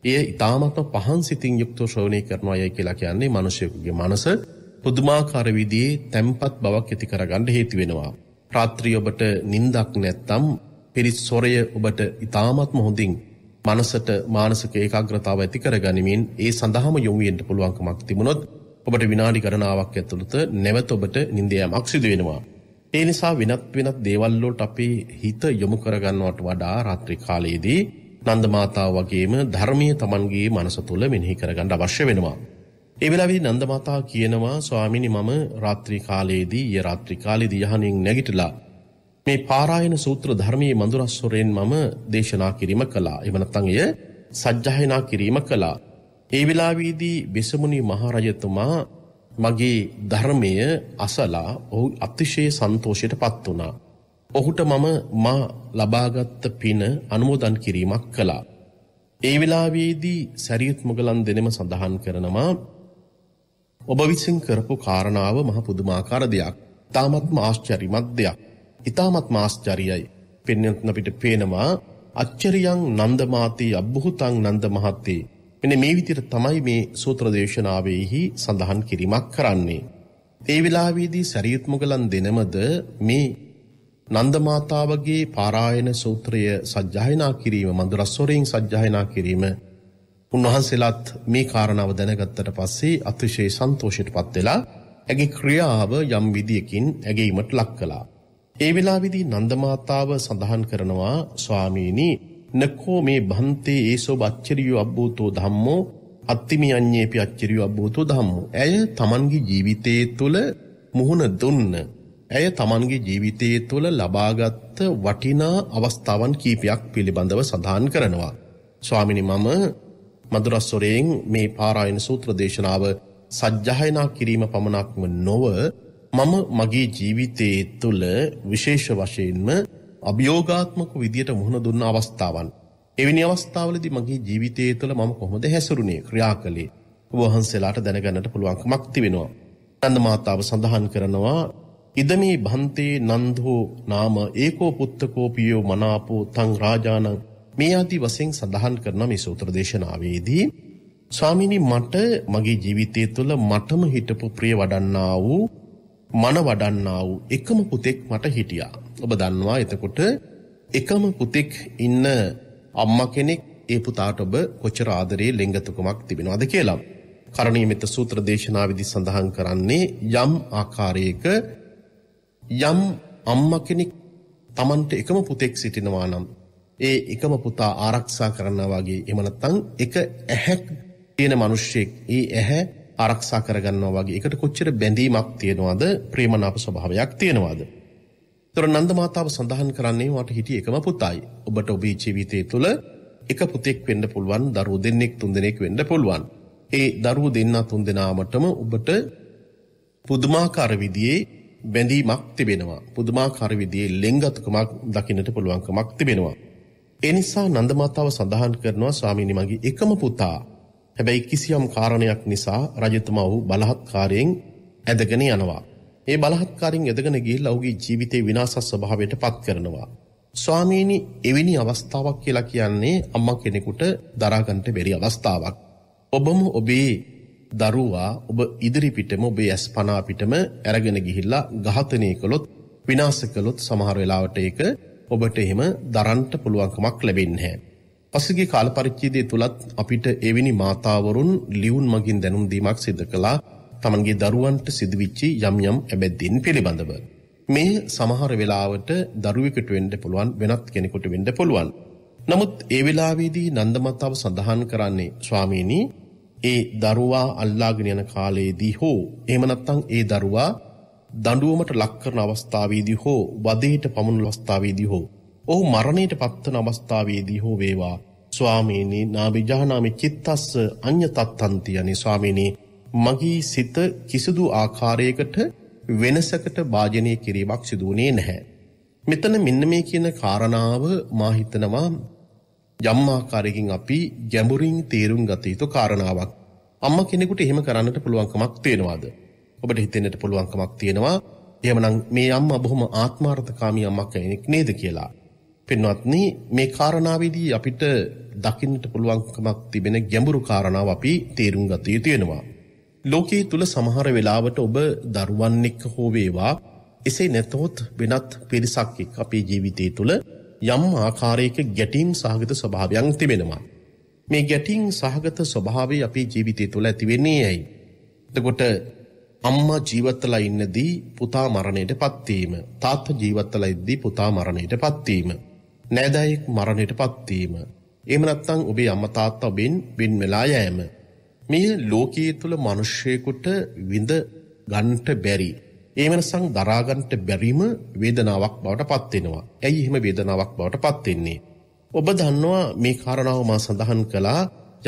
ඒ ඉතාමත්ම පහන් සිතින් යුක්තව ශ්‍රවණය කරනවා යයි කියලා කියන්නේ මිනිසෙකුගේ මනස පුදුමාකාර විදිහේ තැම්පත් බවක් ඇති කරගන්න හේතු වෙනවා. රාත්‍රිය ඔබට නිින්දක් නැත්තම් පිරිස් සොරය ඔබට ඉතාමත්ම හොඳින් මනසට මානසික ඒකාග්‍රතාව ඇති කරගනිමින් ඒ සඳහාම යොමු වෙන්න පුළුවන්කමක් තිබුණොත් ඔබට විනාඩි ගණනාවක් ඇතුළත නැවත ඔබට නිින්ද යාමක් සිදු වෙනවා. ඒ නිසා වෙනත් වෙනත් දේවල් වලට අපි හිත යොමු කරගන්නවට වඩා රාත්‍රී කාලයේදී නන්දමාතා වගේම ධර්මය තමන්ගේ මනස තුළ මෙනෙහි කරගන්න අවශ්‍ය වෙනවා. එවෙලාවිදි නන්දමතා කියනවා ස්වාමිනි මම රාත්‍රී කාලයේදී ය රාත්‍රී කාලෙදී යහනින් නැගිටලා මේ පාරායන සූත්‍ර ධර්මයේ මඳුරස්වරයෙන් මම දේශනා කිරීම කළා. එම නැත්නම් එය සජ්ජායනා කිරීම කළා. ඒ වෙලාවේදී බිසමුනි මහරජතුමා මගේ ධර්මය අසලා ඔහු අතිශය සන්තෝෂයටපත් වුණා. ඔහුට මම මා ලබාගත්ත පින අනුමෝදන් කිරීමක් කළා. ඒ වෙලාවේදී සැරියුත් මුගලන් දෙනම සඳහන් කරනවා ඔබ විසින් කරපු කාරණාව මහ පුදුමාකාර දෙයක්. ඊටාත්ම ආශ්චර්යමත් දෙයක්. ඊටාත්ම ආශ්චර්යයි. පින්නත් අපිට පේනවා අච්චරියං නන්දමාතී අබ්බුතං නන්දමහත්තේ. මෙන්න මේ විදිහට තමයි මේ සූත්‍ර දේශනාවෙහි සඳහන් කිරීමක් කරන්නේ. ඒ වෙලාවේදී සරියුත් මුගලන් දෙනමද මේ නන්දමාතාවගේ පාරායන සූත්‍රය සජ්්‍යායනා කිරීම මඳුරස්වරයෙන් සජ්්‍යායනා කිරීම උන්වහන්සේලත් මේ කාරණාව දැනගත්තට පස්සේ අතිශයේ සන්තෝෂයට පත් වෙලා ඇගේ ක්‍රියාව යම් විදියකින් ඇගේීමට ලක් කලා. ඒ වෙලාවිදි නන්දමාතාව සඳහන් කරනවා ස්වාමීණී නකෝ මේ බන්තේ ඒසෝ බච්චරියු අබ්භූතෝ දම්මෝ අත්තිමි අන්‍යේපි අච්චරියු අබ්භූතෝ දම්මෝ. ඇය තමන්ගේ ජීවිතයේ තුළ මුහුණ දුන්න ඇය තමන්ගේ ජීවිතයේ තුළ ලබාගත්ත වටිනා අවස්ථාවන් කීපයක් පිළිබඳව සඳහන් කරනවා. ස්වාමිනි මම මදුරස්වරයෙන් මේ පාරායන සූත්‍ර දේශනාව සජ්්‍යහයනා කිරීම පමණක්ම නොව මම මගේ ජීවිතයේ තුළ විශේෂ වශයෙන්ම අභියෝගාත්මක විදියට මුහුණ දුන්න අවස්ථාවන්. එවිනි අවස්ථාවලදි මගේ ජීවිතයේ තුළ මම කොහොමද හැසරුණේ ක්‍රියා කළේ වහන්සේලාට දැනගන්නට පුළුවන්කමක්ති වෙනවා. ඇඳ මාතාව සඳහන් කරනවා ඉදමී භන්තේ නන්දෝ නාම ඒකෝ පුත්තකෝපියෝ මනාපෝ තං රාජානං මේ ආදී වශයෙන් සඳහන් කරන මේ සූත්‍ර දේශනාවේදී ස්වාමීනි මට මගේ ජීවිතය තුළ මටම හිටපු ප්‍රිය වඩන්නා වූ මන වඩන්නා වූ එකම පුතෙක් මට හිටියා. ඔබ දන්නවා එතකොට එකම පුතෙක් ඉන්න අම්මා කෙනෙක් ඒ පුතාට ඔබ කොච්චර ආදරේ ලෙංගතුකමක් තිබෙනවද කියලා. කරණීයමෙත සූත්‍ර දේශනාවේදී සඳහන් කරන්නේ යම් ආකාරයක යම් අම්මා කෙනෙක් Tamante එකම පුතෙක් සිටිනවා නම් ඒ එකම පුතා ආරක්ෂා කරනවා වගේ එහෙම නැත්නම් එක ඇහැක් තියෙන මිනිස්සෙක් ඒ ඇහැ ආරක්ෂා කරගන්නවා වගේ එකට කොච්චර බැඳීමක් තියෙනවද ප්‍රේමනාප ස්වභාවයක් තියෙනවද තොර නන්ද මාතාව සඳහන් කරන්නේ වට හිටිය එකම පුතයි ඔබට ඔබේ ජීවිතය තුළ එක පුතෙක් වෙන්න පුළුවන් දරුවෝ දෙන්නෙක් තුන්දෙනෙක් වෙන්න පුළුවන් ඒ දරුවෝ දෙන්නා තුන්දෙනාමටම ඔබට පුදුමාකාර විදිහේ බැඳීමක් තිබෙනවා. පුදුමාකාර විදිහේ ලෙන්ගතුකමක් දකින්නට පුළුවන්කමක් තිබෙනවා. ඒ නිසා නන්දමාතාව සඳහන් කරනවා ස්වාමීනි මගේ එකම පුතා. හැබැයි කිසියම් කාරණයක් නිසා රජතුමා වූ බලහත්කාරයෙන් ඇදගෙන යනවා. ඒ බලහත්කාරයෙන් ඇදගෙන ගිහිල්ලා ඔහුගේ ජීවිතේ විනාශ ස්වභාවයට පත් කරනවා. ස්වාමීනි එවැනි අවස්ථාවක් කියලා කියන්නේ අම්මා කෙනෙකුට දරාගන්නට බැරි අවස්ථාවක්. ඔබම ඔබේ දරුවා ඔබ ඉදිරිපිටම ඔබේ ඇස් පනාපිටම ඇරගෙන ගිහිල්ලා ගාතනය කළොත් විනාස කළොත් සමහර වෙලාවට ඒක ඔබට එහෙම දරන්ට පුළුවන්කමක් ලැබෙන්නේ පසුගිය කාල පරිච්ඡේදය තුලත් අපිට එවැනි මාතාවරුන් ලියුම් මගින් දැනුම් දීමක් සිදු කළා තමන්ගේ දරුවන්ට සිදුවිච්චි යම් යම් ඇබැද්දීන් පිළිබඳව. මේ සමහර වෙලාවට දරුවෙකුට වෙන්න පුළුවන් වෙනත් කෙනෙකුට වෙන්න පුළුවන්. නමුත් ඒ වෙලාවේදී නන්දමතාව සඳහන් කරන්නේ ස්වාමීනි ඒ දරුවා අල්ලාගෙන යන කාලයේදී හෝ එමනත්තං ඒ දරුවා දඩුවමට ලක්කරන අවස්ථාවේදී හෝ වදේට පමුණු අවස්ථාවේදී හෝ ඔහු මරණයට පත්වන අවස්ථාවේදී හෝ වේවා ස්වාමීනී නාබිජානාමි චිත්තස්ස අ්‍ය තත්තන්තියනි ස්වාමිනී මගේ සිත කිසිදු ආකාරයකට වෙනසකට භාජනය කිරීමක් සිදුවනේ නැහැ. මෙතන මෙන්න මේ කියන කාරණාව මාහිතනවා යම්මාකාරයකින් අපි ගැඹුරින් තේරුම් ගතයුතු කාරණාවක්. අම්ම කෙනෙකුට එහෙම කරන්නට පුළුවන්කමක් තියෙනවාද. ඔබට හිතෙන්නට පුළුවන්කමක් තියෙනවා එහමනං මේ අම්ම බොහොම ආත්මාර්ථකාමී අම්මක් කෙනෙක් නේද කියලා. පෙන්වත්න මේ කාරණාවේදී අපිට දකින්නට පුළුවන්කමක් තිබෙන ගැඹුරු කාරණාව අපි තේරුම් ගතය තියෙනවා. ලෝකයේ තුළ සමහර වෙලාවට ඔබ දරුවන්නෙක්ක හෝවේවා එසේ නැතොත් වෙනත් පිරිසක්කෙක් අපේ ජීවිතය තුළ යම් ආකාරයක ගැටීම් සහගත ස්වභාවයන් තිබෙනවා. මේ ගැටින් සහගත ස්වභාවේ අපේ ජීවිතය තුළ ඇතිවෙන්නේ ඇයි. එතකොට අම්මා ජීවත්තල ඉන්නදී පුතා මරණයට පත්වීම. තාත්ත ජීවත්තල ඉද්දී පුතා මරණයට පත්වීම. නෑදැයෙක් මරණයට පත්වීම. එම නත්තං ඔබේ අම්ම තාත්ත ඔබෙන් වෙන් වෙලා යෑම. මේ ලෝකයේ තුළ මනුෂ්‍යයකුට විඳ ගන්ට බැරි. ඒ මනසන් දරාගන්නට බැරිම වේදනාවක් බවට පත් වෙනවා. ඇයි එහෙම වේදනාවක් බවට පත් වෙන්නේ? ඔබ දන්නවා මේ කාරණාව මා සඳහන් කළා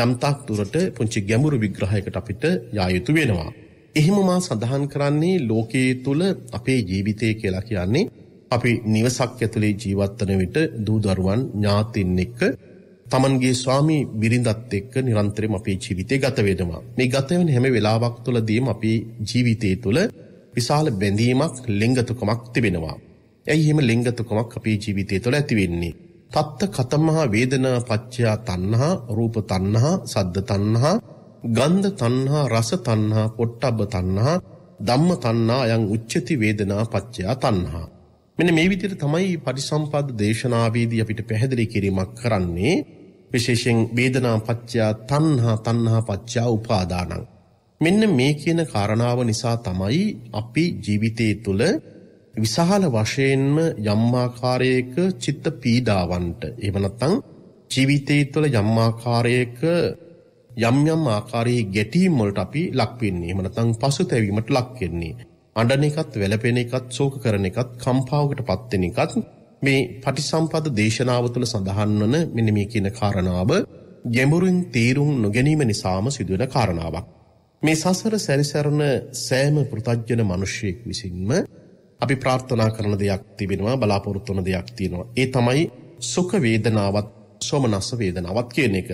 යම්තාක් දුරට පුංචි ගැඹුරු විග්‍රහයකට අපිට යා යුතු වෙනවා. එහෙම මා සඳහන් කරන්නේ ලෝකයේ තුල අපේ ජීවිතය කියලා කියන්නේ අපි නිවසක් ඇතුලේ ජීවත් වන විට දූ දරුවන් ඥාතින් එක්ක තමන්ගේ ස්වාමි බිරිඳත් එක්ක නිරන්තරයෙන් අපේ ජීවිතය ගත වෙනවා. මේ ගත වෙන හැම වෙලාවක් තුළදීම අපේ ජීවිතය තුළ විශාල බැඳීමක් ලිංගතුකමක් තිබෙනවා. ඇයි එහෙම ලිංගතුකමක් අපේ ජීවිතය තුළ ඇතිවෙන්නේ. තත්ත කතමහා වේදනා පච්චයා තන්නහා රූප තන්නහා සද්ධ තන්නහා ගන්ධ තන්නහා රස තන්නහා පොට්ටබ්බ තන්නහා ධම්ම තන්නා යං උච්චති වේදනා පච්චයා තන්නහා. මෙන මේ විදිර තමයි පරිසම්පද දේශනාවේදී අපිට පැහැදිලි කිරීමක් කරන්නේ විශේෂෙන් වේදනා පච්චා තන්හා තන්හා පච්චා උපාදානං. මෙන්න මේ කියන කාරණාව නිසා තමයි අපි ජීවිතයේ තුළ විශාල වශයෙන්ම යම්මාකාරයක චිත්ත පීඩාවන්ට එවනත්තං ජීවිතයේ තුළ යම්මාකාරයක යම් යම් ආකාරයේ ගැටීම් වලට අපි ලක් වෙන්නේ. එහෙම නැත්නම් පසුතැවීමට ලක් වෙන්නේ. අඬන එකත්, වැළපෙන එකත්, ශෝක කරන එකත්, කම්පාවකටපත් වෙන එකත් මේ පටිසම්පද දේශනාව තුළ සඳහන් වන මෙන්න මේ කියන කාරණාව ගැඹුරින් තේරුම් නොගැනීම නිසාම සිදුවෙන කාරණාවක්. මේ සසර සැරිසරණ සෑම පෘතජ්ජන මනුෂ්‍යයෙක් විසින්ම අපි ප්‍රාර්ථනා කරන දෙයක් තිබෙනවා බලාපොරොත්තුන දෙයක් තියෙනවා. ඒ තමයි සුඛ වේදනාවත් සොමනස්ස වේදනාවත් කියන එක.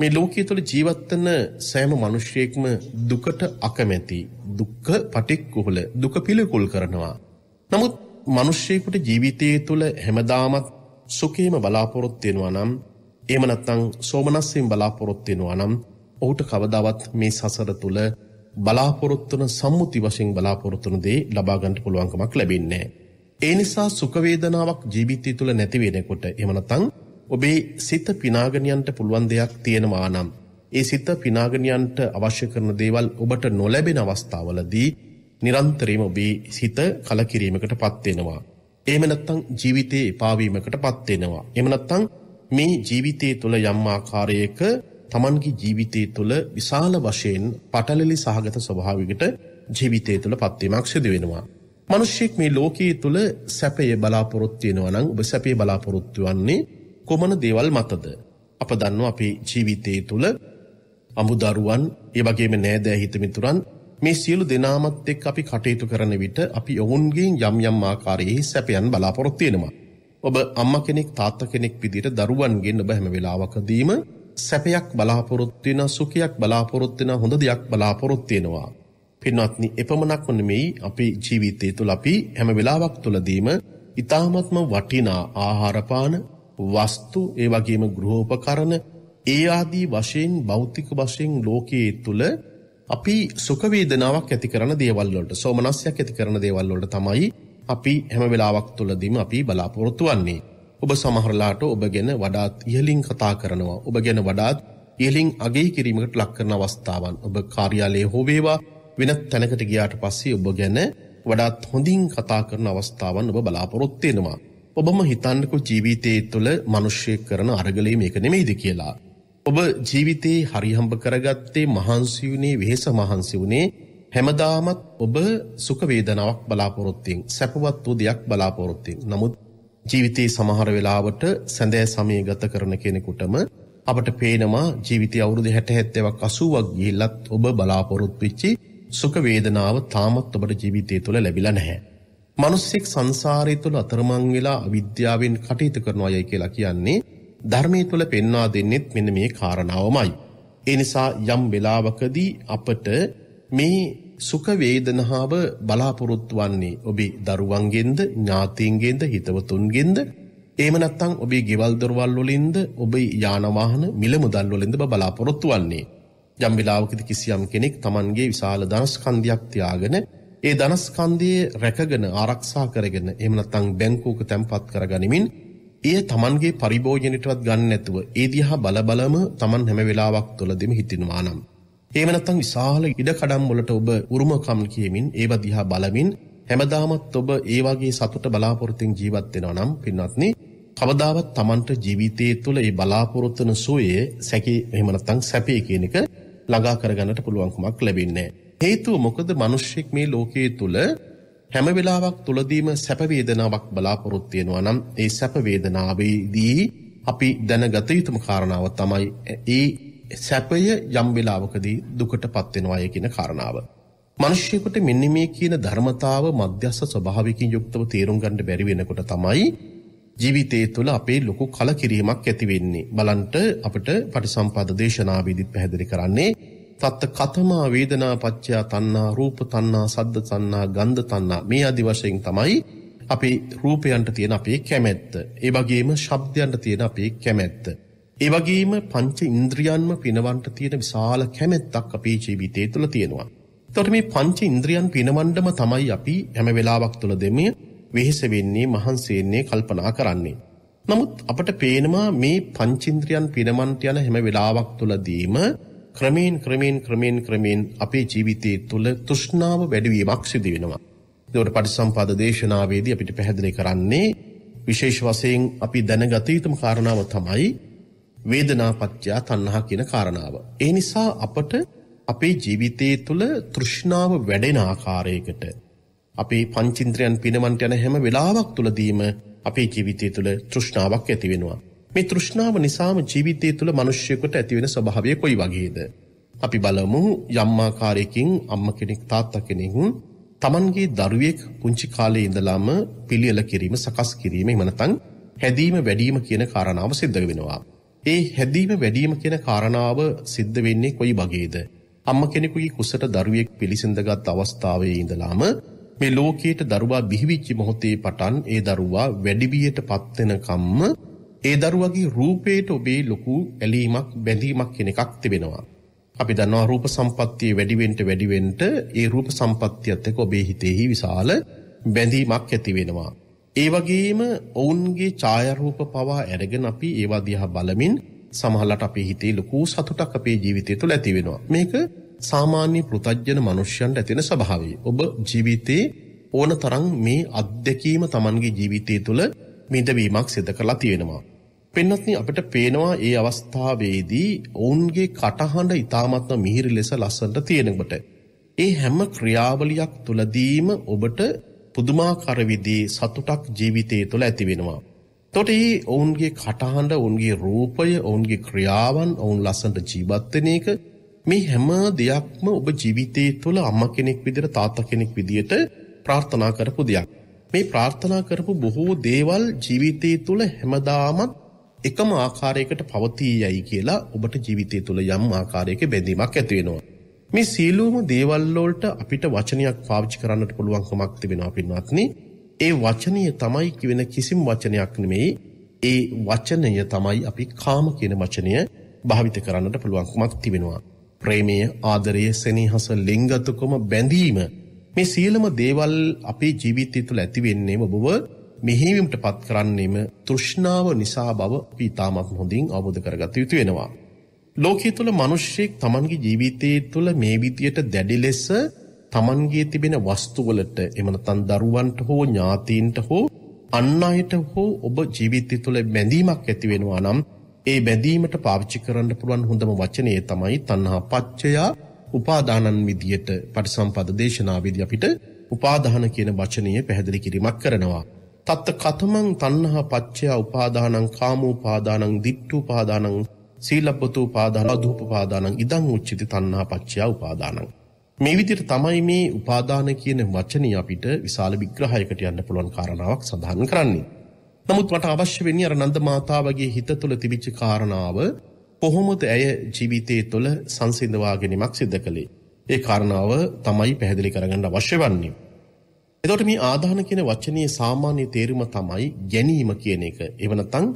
මේ ලෝකයේ තුල ජීවත්වන සෑම මිනිසියෙක්ම දුකට අකමැති දුක්ඛ පටික්කුහල දුක පිළිකුල් කරනවා. නමුත් මිනිසියෙකුට ජීවිතයේ තුල හැමදාමත් සුඛේම බලාපොරොත්තු වෙනවා නම් එහෙම නැත්නම් සෝමනස්සෙන් බලාපොරොත්තු වෙනවා නම් ඔහුට කවදාවත් මේ සසර තුළ බලාපොරොත්තුන සම්මුති වශයෙන් බලාපොරොත්තුන දේ ලබාගන්නට පුළුවන්කමක් ලැබෙන්නේ. ඒ නිසා සුඛවේදනාවක් ජීවිතය තුළ නැති වෙනකොට එහෙම නැත්නම් ඔබේ සිත පිනාගෙන යන්න පුළුවන් දෙයක් තියෙනවා නම් ඒ සිත පිනාගෙන යන්න අවශ්‍ය කරන දේවල් ඔබට නොලැබෙන අවස්ථාවලදී නිරන්තරයෙන්ම ඔබේ සිත කලකිරීමකටපත් වෙනවා. එහෙම නැත්නම් ජීවිතේ එපා වීමකටපත් වෙනවා. එහෙම නැත්නම් මේ ජීවිතයේ තුල යම් ආකාරයක තමන්ගේ ජීවිතය තුළ විශාල වශයෙන් පටලලි සහගත ස්වභාවිකට ජීවිතය තුළ පත්වීමක් සිද වෙනවා. මනුෂ්‍යෙක් මේ ලෝකයේ තුළ සැපය බලාපොරොත්තියෙනවා නං ඔබ සැපේ බලාපොරොත්තු වන්නේ කොමන දේවල් මතද. අප දන්න අපේ ජීවිතය තුළ අමුදරුවන් ඒවගේම නෑදෑ හිතමිතුරන් මේ සියලු දෙනාමත් එක් අපි කටයුතු කරන විට අපි ඔවුන්ගේ යම් යම් ආකාරයෙහි සැපයන් බලාපොරොත්තියෙනවා. ඔබ අම්ම කෙනෙක් තාත්ත කෙනෙක් විදිට දරුවන්ගෙන් ඔබ හැම වෙලාවකදීම සැපයක් බලාපොරොත්තින සුකයක් බලාපොරොත්තින හොඳ දෙයක් බලාපොරොත්තියෙනවා. පින්වත්නි එපමණක් වනමෙයි අපි ජීවිතය තුළ අපි හැම වෙලාවක් තුළදීම ඉතාමත්ම වටිනා ආහාරපාන වස්තු ඒ වගේම ගෘහෝපකරණ ඒ ආදී වශයෙන් භෞතික වශයෙන් ලෝකයේ තුළ අපි සුකවේදනාවක් ඇති කරන දේවල්ලට සෝමනස්යක් ඇති කරන දේවල්ලට තමයි අපි හැම වෙලාවක් තුළදීම අපි බලාපොරොත්තු වන්නේ. ඔබ සමහරලාට ඔබ ගැන වඩාත් ඉහලින් කතා කරනවා. ඔබ ගැන වඩාත් ඉහලින් අගේ කිරීමකට ලක්කරන අවස්ථාවන් ඔබ කාර්යාලයේ හෝවේවා වෙනත් තැනකට ගියාට පස්සේ ඔබ ගැන වඩාත් හොඳින් කතා කරන අවස්ථාවන් ඔබ බලාපොරොත්වෙනවා. ඔබම හිතන්නකු ජීවිතයේ තුළ මනුෂ්‍යය කරන අරගලේ මේක නෙමෙයිද කියලා. ඔබ ජීවිතයේ හරිහම්බ කරගත්තේ මහන්සිවුනේ වෙහෙස මහන්සි වුණේ හැමදාමත් ඔබ සුකවේදනාවක් බලාපොරොත්තිෙන් සැපවත් වූ දෙයක් බලාපොරොත්තිෙන් නමුත් ජීවිතයේ සමහර වෙලාවට සැඳෑ සමය ගත කරන කෙනෙකුටම අපට පේනවා ජීවිතය අවුරුදු 60 70ක් 80ක් ගිහිල්ලත් ඔබ බලාපොරොත්තු වෙච්චි සුඛ වේදනාව තාමත් ඔබට ජීවිතය තුළ ලැබිලා නැහැ. මිනිස්සෙක් සංසාරය තුළ අතරමං වෙලා අවිද්‍යාවෙන් කටයුතු කරන අය කියලා කියන්නේ ධර්මයේ තුළ පෙන්වා දෙන්නෙත් මෙන්න මේ කාරණාවමයි. ඒ නිසා යම් වෙලාවකදී අපට මේ සුඛ වේදනාව බලාපොරොත්තු වන්නේ ඔබේ දරුවන්ගෙන්ද ඥාතීන්ගෙන්ද හිතවතුන්ගෙන්ද එහෙම නැත්නම් ඔබේ ගෙවල් දොරවල් වලින්ද ඔබේ යාන වාහන මිල මුදල් වලින්ද බලාපොරොත්තු වන්නේ යම් වෙලාවකදී කිසියම් කෙනෙක් Tamanගේ විශාල ධනස්කන්ධයක් තියාගෙන ඒ ධනස්කන්ධය රැකගෙන ආරක්ෂා කරගෙන එහෙම නැත්නම් බැංකුවක තැන්පත් කරගනිමින් ඒ Tamanගේ පරිභෝජනයටවත් ගන්න නැතුව ඒ දිහා බල බලම Taman හැම වෙලාවක් තුළදීම හිතිනවා නම් ඒමනත්තං විශාල ඉඩ කඩම් වලට ඔබ උරුමකම් කියමින් ඒව දිහා බලමින් හැමදාමත් ඔබ ඒ වගේ සතුට බලාපොරොත්තුෙන් ජීවත් වෙනවා නම් පින්වත්නි කවදාවත් Tamanට ජීවිතයේ තුල ඒ බලාපොරොත්තුන සෝයේ සැකේ එහෙම නැත්නම් සැපේ කියන එක ළඟා කරගන්නට පුළුවන්කමක් ලැබෙන්නේ හේතුව මොකද මිනිස්සෙක් මේ ලෝකයේ තුල හැම වෙලාවක් තුලදීම සැප වේදනාවක් බලාපොරොත්තු වෙනවා නම් ඒ සැප වේදනාවේදී අපි දැනගත යුතුම කාරණාව තමයි ඒ සැපය යම් වෙලාවකදී දුකට පත්වෙනවාය කියන කාරණාව. මනුෂ්‍යයකුට මෙන්න මේ කියන ධර්මතාව මධ්‍යස්ස ස්වභාවකින් යුක්තව තේරුම් ගණඩ බැරිවෙනකොට තමයි ජීවිතය තුළ අපේ ලොකු කල කිරීමක් ඇතිවෙන්නේ. බලන්ට අපට පටිසම්පාද දේශනාවීදිත් පැහැදිලි කරන්නේ තත්ත කතමා වේදනා පච්චයා තන්නා රූප තන්නා සද්ධ තන්නා ගන්ධ තන්නා මේ අධි වශයෙන් තමයි අපේ රූපයන්ට තියෙන අපේ කැමැත්ත. ඒවගේම ශබ්දයන්ට තියෙන අපේ කැමැත්ත. ඒ වගේම පංච ඉන්ද්‍රියන්ම පිනවන්ට තියෙන විශාල කැමැත්තක් අපේ ජීවිතය තුළ තියෙනවා. එතකොට මේ පංච ඉන්ද්‍රියන් පිනවන්නම තමයි අපි හැම වෙලාවක් තුළදීම වෙහෙස වෙන්නේ, මහන්සි වෙන්නේ, කල්පනා කරන්නේ. නමුත් අපට පේනවා මේ පංච ඉන්ද්‍රියන් පිනවන්ට යන හැම වෙලාවක් තුළදීම ක්‍රමයෙන් ක්‍රමයෙන් ක්‍රමයෙන් ක්‍රමයෙන් අපේ ජීවිතයේ තුළ තෘෂ්ණාව වැඩිවීමක් සිදු වෙනවා. එතකොට පටිසම්පාද දේශනාවේදී අපිට පැහැදිලි කරන්නේ විශේෂ වශයෙන් අපි දැනගත යුතුම කාරණාව තමයි වේදනාපච්චයා තන්නහා කියන කාරණාව. ඒ නිසා අපට අපේ ජීවිතයේ තුළ තෘෂ්ණාව වැඩෙන ආකාරයකට අපේ පංචින්ද්‍රයන් පිනමන්ට යන හැම වෙලාවක් තුළදීම අපේ ජීවිතය තුළ තෘෂ්ණාවක් ඇති වෙනවා. මේ තෘෂ්ණාව නිසාම ජීවිතය තුළ මනුෂ්‍යයකුට ඇතිවෙන ස්වභාවය කොයි වගේද. අපි බලමු යම්මාකාරයකින් අම්ම කෙනෙක් තාත්ත කෙනෙකු තමන්ගේ දරුවෙක් පුංචි කාලේ ඉඳලාම පිළියල කිරීම සකස් කිරීම මනතං හැදීම වැඩීම කියන කාරණාව සිද්ධ වෙනවා. ඒ හැදීම වැඩීම කියන කාරණාව සිද්ධ වෙන්නේ කොයි වගේද? අම්ම කෙනෙකුගේ කුසට දරුවෙක් පිළිසඳගත් අවස්ථාවේ ඉඳලාම මේ ලෝකයට දරුවා බිහිවිච්ච මොහොතේ පටන් ඒ දරුවා වැඩිවියට පත් වෙනකම්ම ඒ දරුවගේ රූපයට ඔබේ ලොකු ඇලීමක් බැඳීමක් කියන එකක් තිබෙනවා. අපි දන්නවා රූප සම්පත්තිය වැඩි වෙන්න වැඩි වෙන්න ඒ රූප සම්පත්තියත් එක්ක ඔබේ හිතෙහි විශාල බැඳීමක් ඇති වෙනවා. ඒ වගේම ඔවුන්ගේ ඡායාරූප පවා අරගෙන අපි ඒවා දිහා බලමින් සමහරලාට අපේ හිතේ ලොකු සතුටක් අපේ ජීවිතය තුළ ඇති වෙනවා. මේක සාමාන්‍ය පෘතජ්ජන මනුෂ්‍යයන්ට ඇතින ස්වභාවය. ඔබ ජීවිතේ ඕන තරම් මේ අත්දැකීම Tamanගේ ජීවිතය තුළ මිදවීමක් සිදු කරලා තියෙනවා. පින්වත්නි අපිට පේනවා මේ අවස්ථාවේදී ඔවුන්ගේ කටහඬ ඊ타මත්ම මිහිරි ලෙස ලස්සනට තියෙනකොට ඒ හැම ක්‍රියාවලියක් තුළදීම ඔබට පුදුමාකර විදිහේ සතුටක් ජීවිතය තුළ ඇති වෙනවා. එතකොට ඒ ඔවුන්ගේ කටහඬ, ඔවුන්ගේ රූපය, ඔවුන්ගේ ක්‍රියාවන්, ඔවුන් ලස්සනට ජීවත් වෙන එක මේ හැම දෙයක්ම ඔබ ජීවිතය තුළ අම්මා කෙනෙක් විදිහට තාත්තා කෙනෙක් විදිහට ප්‍රාර්ථනා කරපු දෙයක්. මේ ප්‍රාර්ථනා කරපු බොහෝ දේවල් ජීවිතය තුළ හැමදාමත් එකම ආකාරයකට පවතී යයි කියලා ඔබට ජීවිතය තුළ යම් ආකාරයක බැඳීමක් ඇති වෙනවා. මේ සීලූම දේවල්ලෝල්ට අපිට වචනයක් පාවිච්චි කරන්නට පුළුවන්කමක් තිබෙන පින්වත්න ඒ වචනය තමයි කිවෙන කිසිම් වචනයක් නෙමෙයි ඒ වචනය තමයි අපි කාම කියන වචනය භාවිත කරන්නට පුළුවන්කුමක් තිබෙනවා. ප්‍රේමය ආදරය සෙනහස ලිංගතුකොම බැඳීම මේ සීලම දේවල් අපේ ජීවිතය තුළ ඇතිවෙන්නේම බොව මෙහිවිමට පත් කරන්නේම තෘෂ්ණාව නිසා බව පීතාමත් හොඳින් අවබෝධ කරගත යුතු වෙනවා. ලෝකයේ තුළ මනුෂ්‍යයෙක් තමන්ගේ ජීවිතය තුළ මේ විදියට දැඩි ලෙස තමන්ගේ තිබෙන වස්තුවලට එම නැත්නම් දරුවන්ට හෝ ඥාතීන්ට හෝ අන් අයට හෝ ඔබ ජීවිතය තුළ බැඳීමක් ඇති වෙනවා නම් ඒ බැඳීමට පාවිච්චි කරන්න පුළුවන් හොඳම වචනය තමයි තණ්හා පච්චයා උපාදානන් විදියට පටිසම්පද දේශනාවේදී අපිට උපාදාන කියන වචනය පැහැදිලි කිරීමක් කරනවා. තත්ත කතමං තණ්හා පච්චයා උපාදානං කාමෝපාදානං දිට්ඨුපාදානං සීලබ්බතු උපාදාන අධූපපාදානං ඉදං උච්චිති තණ්හා පච්චයා උපාදානං. මේ විදිහට තමයි මේ උපාදාන කියන වචනේ අපිට විශාල විග්‍රහයකට යන්න පුළුවන් කාරණාවක් සඳහන් කරන්නේ. නමුත් මට අවශ්‍ය වෙන්නේ අර නන්ද මාතාවගේ හිත තුළ තිබිච්ච කාරණාව කොහොමද ඇය ජීවිතයේ තුළ සංසිඳවාගෙනීමක් සිද්ධ කළේ. ඒ කාරණාව තමයි පැහැදිලි කරගන්න අවශ්‍ය වන්නේ. එතකොට මේ ආදාන කියන වචනේ සාමාන්‍ය තේරුම තමයි ගැනීම කියන එක. එවනතන්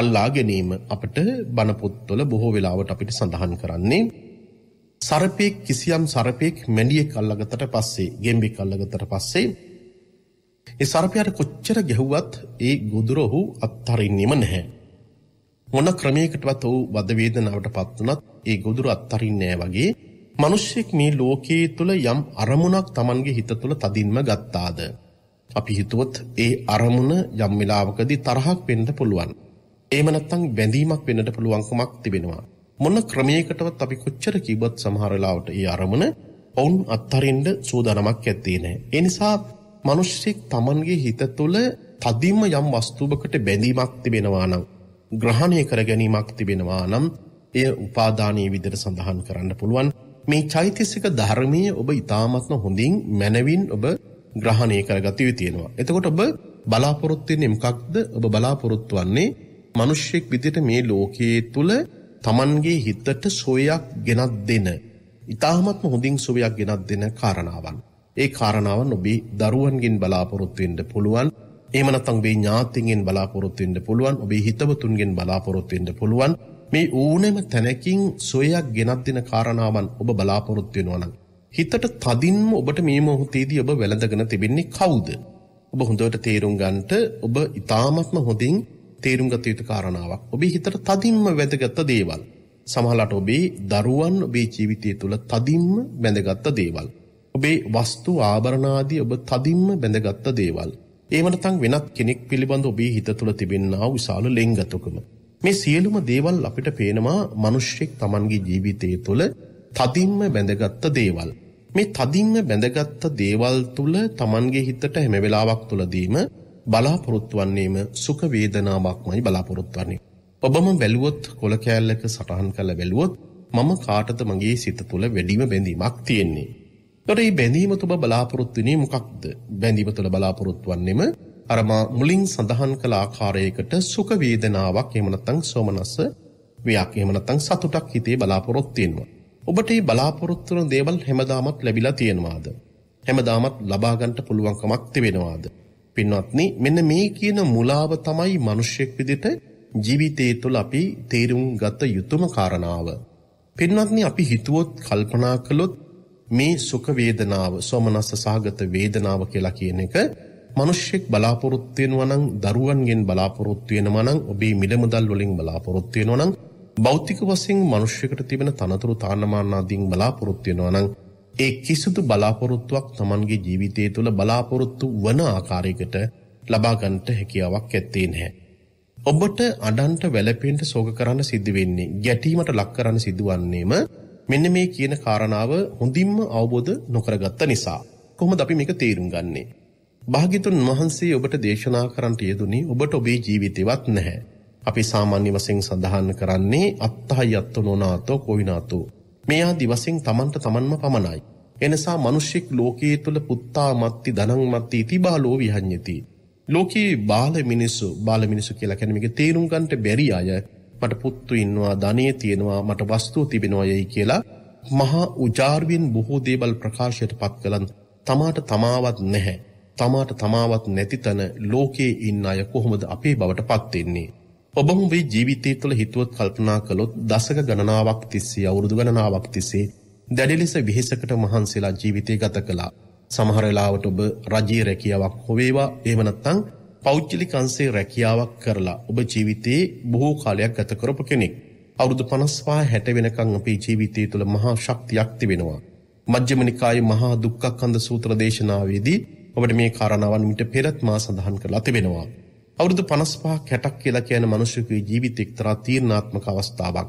අල්ලා ගැනීම අපට බණපොත්වල බොහෝ වෙලාවට අපිට සඳහන් කරන්නේ. සරපයෙක් කිසියම් සරපයෙක් මැඩියෙක් අල්ලගතට පස්සේ ගෙම්බික් අල්ලගතට පස්සේ. ඒ සරපයාට කොච්චර ගැහුවත් ඒ ගොදුරොහු අත්හරින්නෙම නැහැ. මොන ක්‍රමයකටවත් ඔහු වදවේදනාවට පත්වනත් ඒ ගොදුර අත්හරින්නෑ වගේ මනුෂ්‍යෙක් මේ ලෝකයේ තුළ යම් අරමුණක් තමන්ගේ හිත තුළ තදින්ම ගත්තාද. අපි හිතුවොත් ඒ අරමුණ යම් වෙලාවකදී තරහක් වෙන්න පුළුවන්. එහෙම නැත්නම් බැඳීමක් වෙන්නට පුළුවන්කමක් තිබෙනවා. මොන ක්‍රමයකටවත් අපි කොච්චර කිව්වත් සමහර වෙලාවට ඒ අරමුණ ඔවුන් අත්හරින්න සූදානමක් ඇත්තේ නැහැ. ඒ නිසා මිනිස්සෙක් Tamanගේ හිත තුළ තදින්ම යම් වස්තුවකට බැඳීමක් තිබෙනවා නම් ග්‍රහණය කර ගැනීමක් තිබෙනවා නම් එය උපාදානීය විදිහට සඳහන් කරන්න පුළුවන්. මේ චෛතසික ධර්මයේ ඔබ ඊ타මත්ම හොඳින් මනවින් ඔබ ග්‍රහණය කරගත යුතු තියෙනවා. එතකොට ඔබ බලාපොරොත්තු වෙන්නේ මොකක්ද? ඔබ බලාපොරොත්තු වෙන්නේ මනුෂ්‍යෙක් විදිට මේ ලෝකයේ තුළ තමන්ගේ හිත්තට සොයක් ගෙනත් දෙන. ඉතාමත්ම හොඳින් සුවයක් ගෙනත් දෙන කාරණාවන්. ඒ කාරණාවන් ඔබේ දරුවන්ගෙන් බලාපොරොත්තුවෙන්ට පුළුවන් ඒමනතන් බේ ඥාතිගෙන් බලාපොරොත්තුවෙන්ට පුළුවන් ඔබේ හිතවතුන්ගෙන් බලාපොරොත්තුවෙන්ට පුළුවන් මේ ඕනෙම තැනැකින් සොයක් ගෙනත් දෙන කාරණාවන් ඔබ බලාපොරොත්තුවෙනවනන්. හිතට තදින්ම ඔබට මේ මොහොතේදී ඔබ වැළඳගෙන තිබෙන්නේ කවුද. ඔබ හොඳට තේරුම් ගන්ට ඔබ ඉතාමත්ම හොඳින් තේරුම්ගත යුතු කාරණාවක් ඔබේ හිතට තදින්ම වැදගත්ත දේවල්. සමහලට ඔබේ දරුවන් ඔබේ ජීවිතය තුළ තදින්ම බැඳගත්ත දේවල්. ඔබේ වස්තු ආභරණාදී ඔබ තදින්ම බැඳගත්ත දේවල්. ඒවනතං වෙනත් කෙනෙක් පිළිබඳ ඔබේ හිත තුළ තිබෙන්න්නා විශාල ලෙංගතකම. මේ සියලුම දේවල් අපිට පේනවා මනුෂ්‍යෙක් තමන්ගේ ජීවිතය තුළ තදින්ම බැඳගත්ත දේවල්. මේ තදින්ම බැඳගත්ත දේවල් තුළ තමන්ගේ හිතට හැමවෙලාවක් තුළදීම බලාපොරොත්තු වන්නේම සුඛ වේදනාවක්මයි බලාපොරොත්තු වන්නේ. ඔබම බැලුවොත් කොළ කෑල්ලක සටහන් කළ බැලුවොත් මම කාටද මගේ සිත තුළ වැඩිම බැඳීමක් තියෙන්නේ. ඒතොර මේ බැඳීම තුබ බලාපොරොත්තු වෙන්නේ මොකක්ද? බැඳීම තුළ බලාපොරොත්තු වන්නේම අර මුලින් සඳහන් කළ ආකාරයකට සුඛ වේදනාවක් එහෙම නැත්නම් සෝමනස්ස වියක් එහෙම නැත්නම් සතුටක් හිතේ බලාපොරොත්තු වෙනවා. ඔබට මේ බලාපොරොත්තු වන දේවල් හැමදාමත් ලැබිලා තියෙනවාද? හැමදාමත් ලබා ගන්නට පුළුවන්කමක් තිබෙනවාද? පින්වත්නි මෙන්න මේ කියන මුලාව තමයි මිනිස්සෙක් විදිහට ජීවිතය තුළ අපි තේරුම් ගත යුතුම කාරණාව. පින්වත්නි අපි හිතුවොත් කල්පනා කළොත් මේ සුඛ වේදනාව, සෝමනස්ස සහගත වේදනාව කියලා කියන එක මිනිස්සෙක් බලාපොරොත්තු වෙනවා නම් දරුවන්ගෙන් බලාපොරොත්තු වෙනවා නම් ඔබේ මිලමුදල් වලින් බලාපොරොත්තු වෙනවා නම් භෞතික වශයෙන් මිනිස්සෙකුට තිබෙන තනතුරු තාන්නමාන ආදීන් බලාපොරොත්තු වෙනවා නම් ඒ කිසිදු බලාපොරොත්තුවක් තමන්ගේ ජීවිතය තුළ බලාපොරොත්තු වන ආකාරයකට ලබාගන්ට හැකියාවක් ඇත්තේ නැහැ. ඔබට අඩන්ට වැලපෙන්ට සෝක කරන්න සිද්ධ වෙන්නේ ගැටීමට ලක් කරන්න සිදුවන්නේම මෙන්න මේ කියන කාරණාව හොඳින්ම අවබෝධ නොකරගත්ත නිසා. කොහොමද අපි මේක තේරුම් ගන්නේ? භාග්‍යතුන් වහන්සේ ඔබට දේශනා කරන්නට යෙදුනේ ඔබට ඔබේ ජීවිතේවත් නැහැ. අපි සාමාන්‍ය වශයෙන් සඳහන් කරන්නේ අත්තහයි අත්තුනෝනාතෝ කොයිනාතෝ මේ ආදි වශයෙන් Tamanට Tamanම පමණයි. එනිසා මිනිසෙක් ලෝකයේ තුල පුත්තා මත්ති ධනං මත්ති ඉතිබාලෝ විහඤ්ඤති. ලෝකයේ බාල මිනිස්සු බාල මිනිස්සු කියලා කියන්නේ මේක තේරුම් ගන්නට බැරි අය මට පුත්තු ඉන්නවා ධනෙ තියෙනවා මට වස්තුව තිබෙනවා යයි කියලා මහා උජාර්වෙන් බොහෝ දේවල් ප්‍රකාශයට පත් කළන් තමාට තමාවත් නැහැ. තමාට තමාවත් නැති තන ලෝකයේ ඉන්න අය කොහොමද අපේ බවට පත් වෙන්නේ? ඔබ උඹේ ජීවිතය තුළ හිතුවත් කල්පනා කළොත් දසක ගණනාවක් තිස්සේ අවුරුදු ගණනාවක් තිස්සේ දැඩි ලෙස විහිසකට මහන්සිලා ජීවිතය ගත කළා. සමහර වෙලාවට ඔබ රජයේ රැකියාවක් හොවේවා එහෙම නැත්නම් පෞද්ගලික අංශේ රැකියාවක් කරලා ඔබ ජීවිතේ බොහෝ කාලයක් ගත කරපු කෙනෙක්. අවුරුදු 55 60 වෙනකන් අපේ ජීවිතය තුළ මහා ශක්තියක් තිබෙනවා. මජ්ක්‍ධිම නිකායේ මහා දුක්ඛ කන්ද සූත්‍ර දේශනාවේදී ඔබට මේ කාරණාවන් මිට පෙරත් මා සඳහන් කරලා තිබෙනවා. අවුරුදු 55ක් 60ක් කියලා කියන මිනිසෙකුගේ ජීවිත එක්තරා තීරණාත්මක අවස්ථාවක්.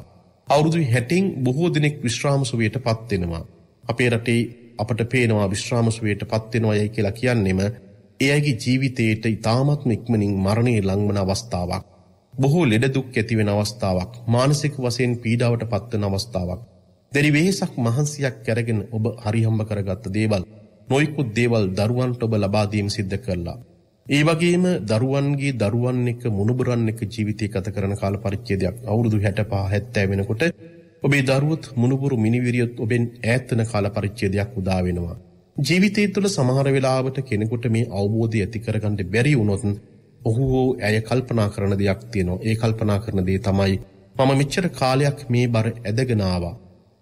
අවුරුදු 60න් බොහෝ දිනක් විශ්‍රාම සුවයටපත් වෙනවා. අපේ රටේ අපට පේනවා විශ්‍රාම සුවයටපත් වෙනවායි කියලා කියන්නෙම ඒ අයගේ ජීවිතයට ඉතාමත්ම ඉක්මනින් මරණය ලංවන අවස්ථාවක්. බොහෝ ලෙඩ දුක් ඇති වෙන අවස්ථාවක්, මානසික වශයෙන් පීඩාවට පත්වන අවස්ථාවක්. දැඩි වෙහෙසක් මහන්සියක් කරගෙන ඔබ හරිහම්බ කරගත්ත දේවල්, නොයිකුත් දේවල් දරුවන්ට ඔබ ලබා දීම සිද්ධ කළා. ඒ වගේම දරුවන්ගේ දරුවන් එක මුණුබරන් එක ජීවිතය ගත කරන කාල පරිච්ඡේදයක් අවුරුදු 65 70 වෙනකොට ඔබේ දරුවොත් මුණුබුරු මිනිවිරියොත් ඔබෙන් ඈත්න කාල පරිච්ඡේදයක් උදා වෙනවා. ජීවිතය තුළ සමහර වෙලාවට කෙනෙකුට මේ අවබෝධය ඇති කරගන්න බැරි වුණොත් ඔහු හෝ ඇය කල්පනා කරන දෙයක් තියෙනවා. ඒ කල්පනා කරන දේ තමයි මම මෙච්චර කාලයක් මේ බර ඇදගෙන ආවා.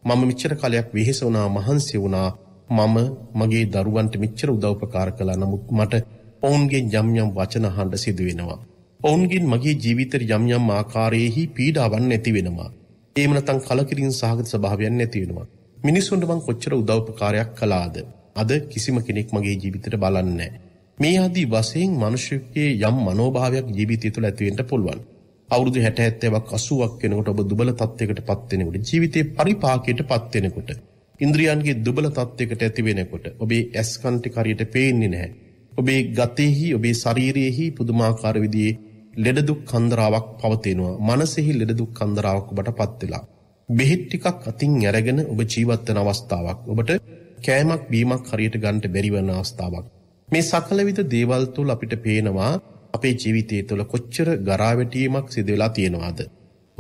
මම මෙච්චර කාලයක් වෙහෙස වුණා, මහන්සි වුණා. මම මගේ දරුවන්ට මෙච්චර උදව්පකාර කළා. නමුත් මට ඔවුන්ගෙන් යම් යම් වචන අහන්න සිදු වෙනවා. ඔවුන්ගෙන් මගේ ජීවිතේ යම් යම් ආකාරයෙහි පීඩාවන් නැති වෙනවා. එහෙම නැත්නම් කලකිරීම සහගත ස්වභාවයන් නැති වෙනවා. මිනිස්සුන්ට මං කොච්චර උදව්පකාරයක් කළාද? අද කිසිම කෙනෙක් මගේ ජීවිතේට බලන්නේ මේ ආදී වශයෙන් මිනිසෙකේ යම් මනෝභාවයක් ජීවිතය තුළ ඇති වෙන්න පුළුවන්. අවුරුදු 60 70ක් 80ක් වෙනකොට ඔබ දුබල තත්යකටපත් වෙනකොට ජීවිතේ පරිපාකයටපත් වෙනකොට ඉන්ද්‍රියන්ගේ දුබල තත්යකට ඇති වෙනකොට ඔබේ ඇස් කන් ටික හරියට පේන්නේ නැහැ. ඔබේ ගතෙහි ඔබේ ශරීරයෙහි පුදුමාකාර විදියේ ලෙඩදුක් කන්දරාවක් පවතිනවා. මනසෙහි ලෙඩදුක් කන්දරාවක් ඔබට පත් වෙලා. බෙහෙත් ටිකක් අතින් අරගෙන ඔබ ජීවත් වෙන අවස්ථාවක්. ඔබට කෑමක් බීමක් හරියට ගන්නට බැරි වෙන අවස්ථාවක්. මේ සකලවිධ දේවල් තුල අපිට පේනවා අපේ ජීවිතය තුළ කොච්චර ගරාවැටීමක් සිදුවෙලා තියෙනවාද.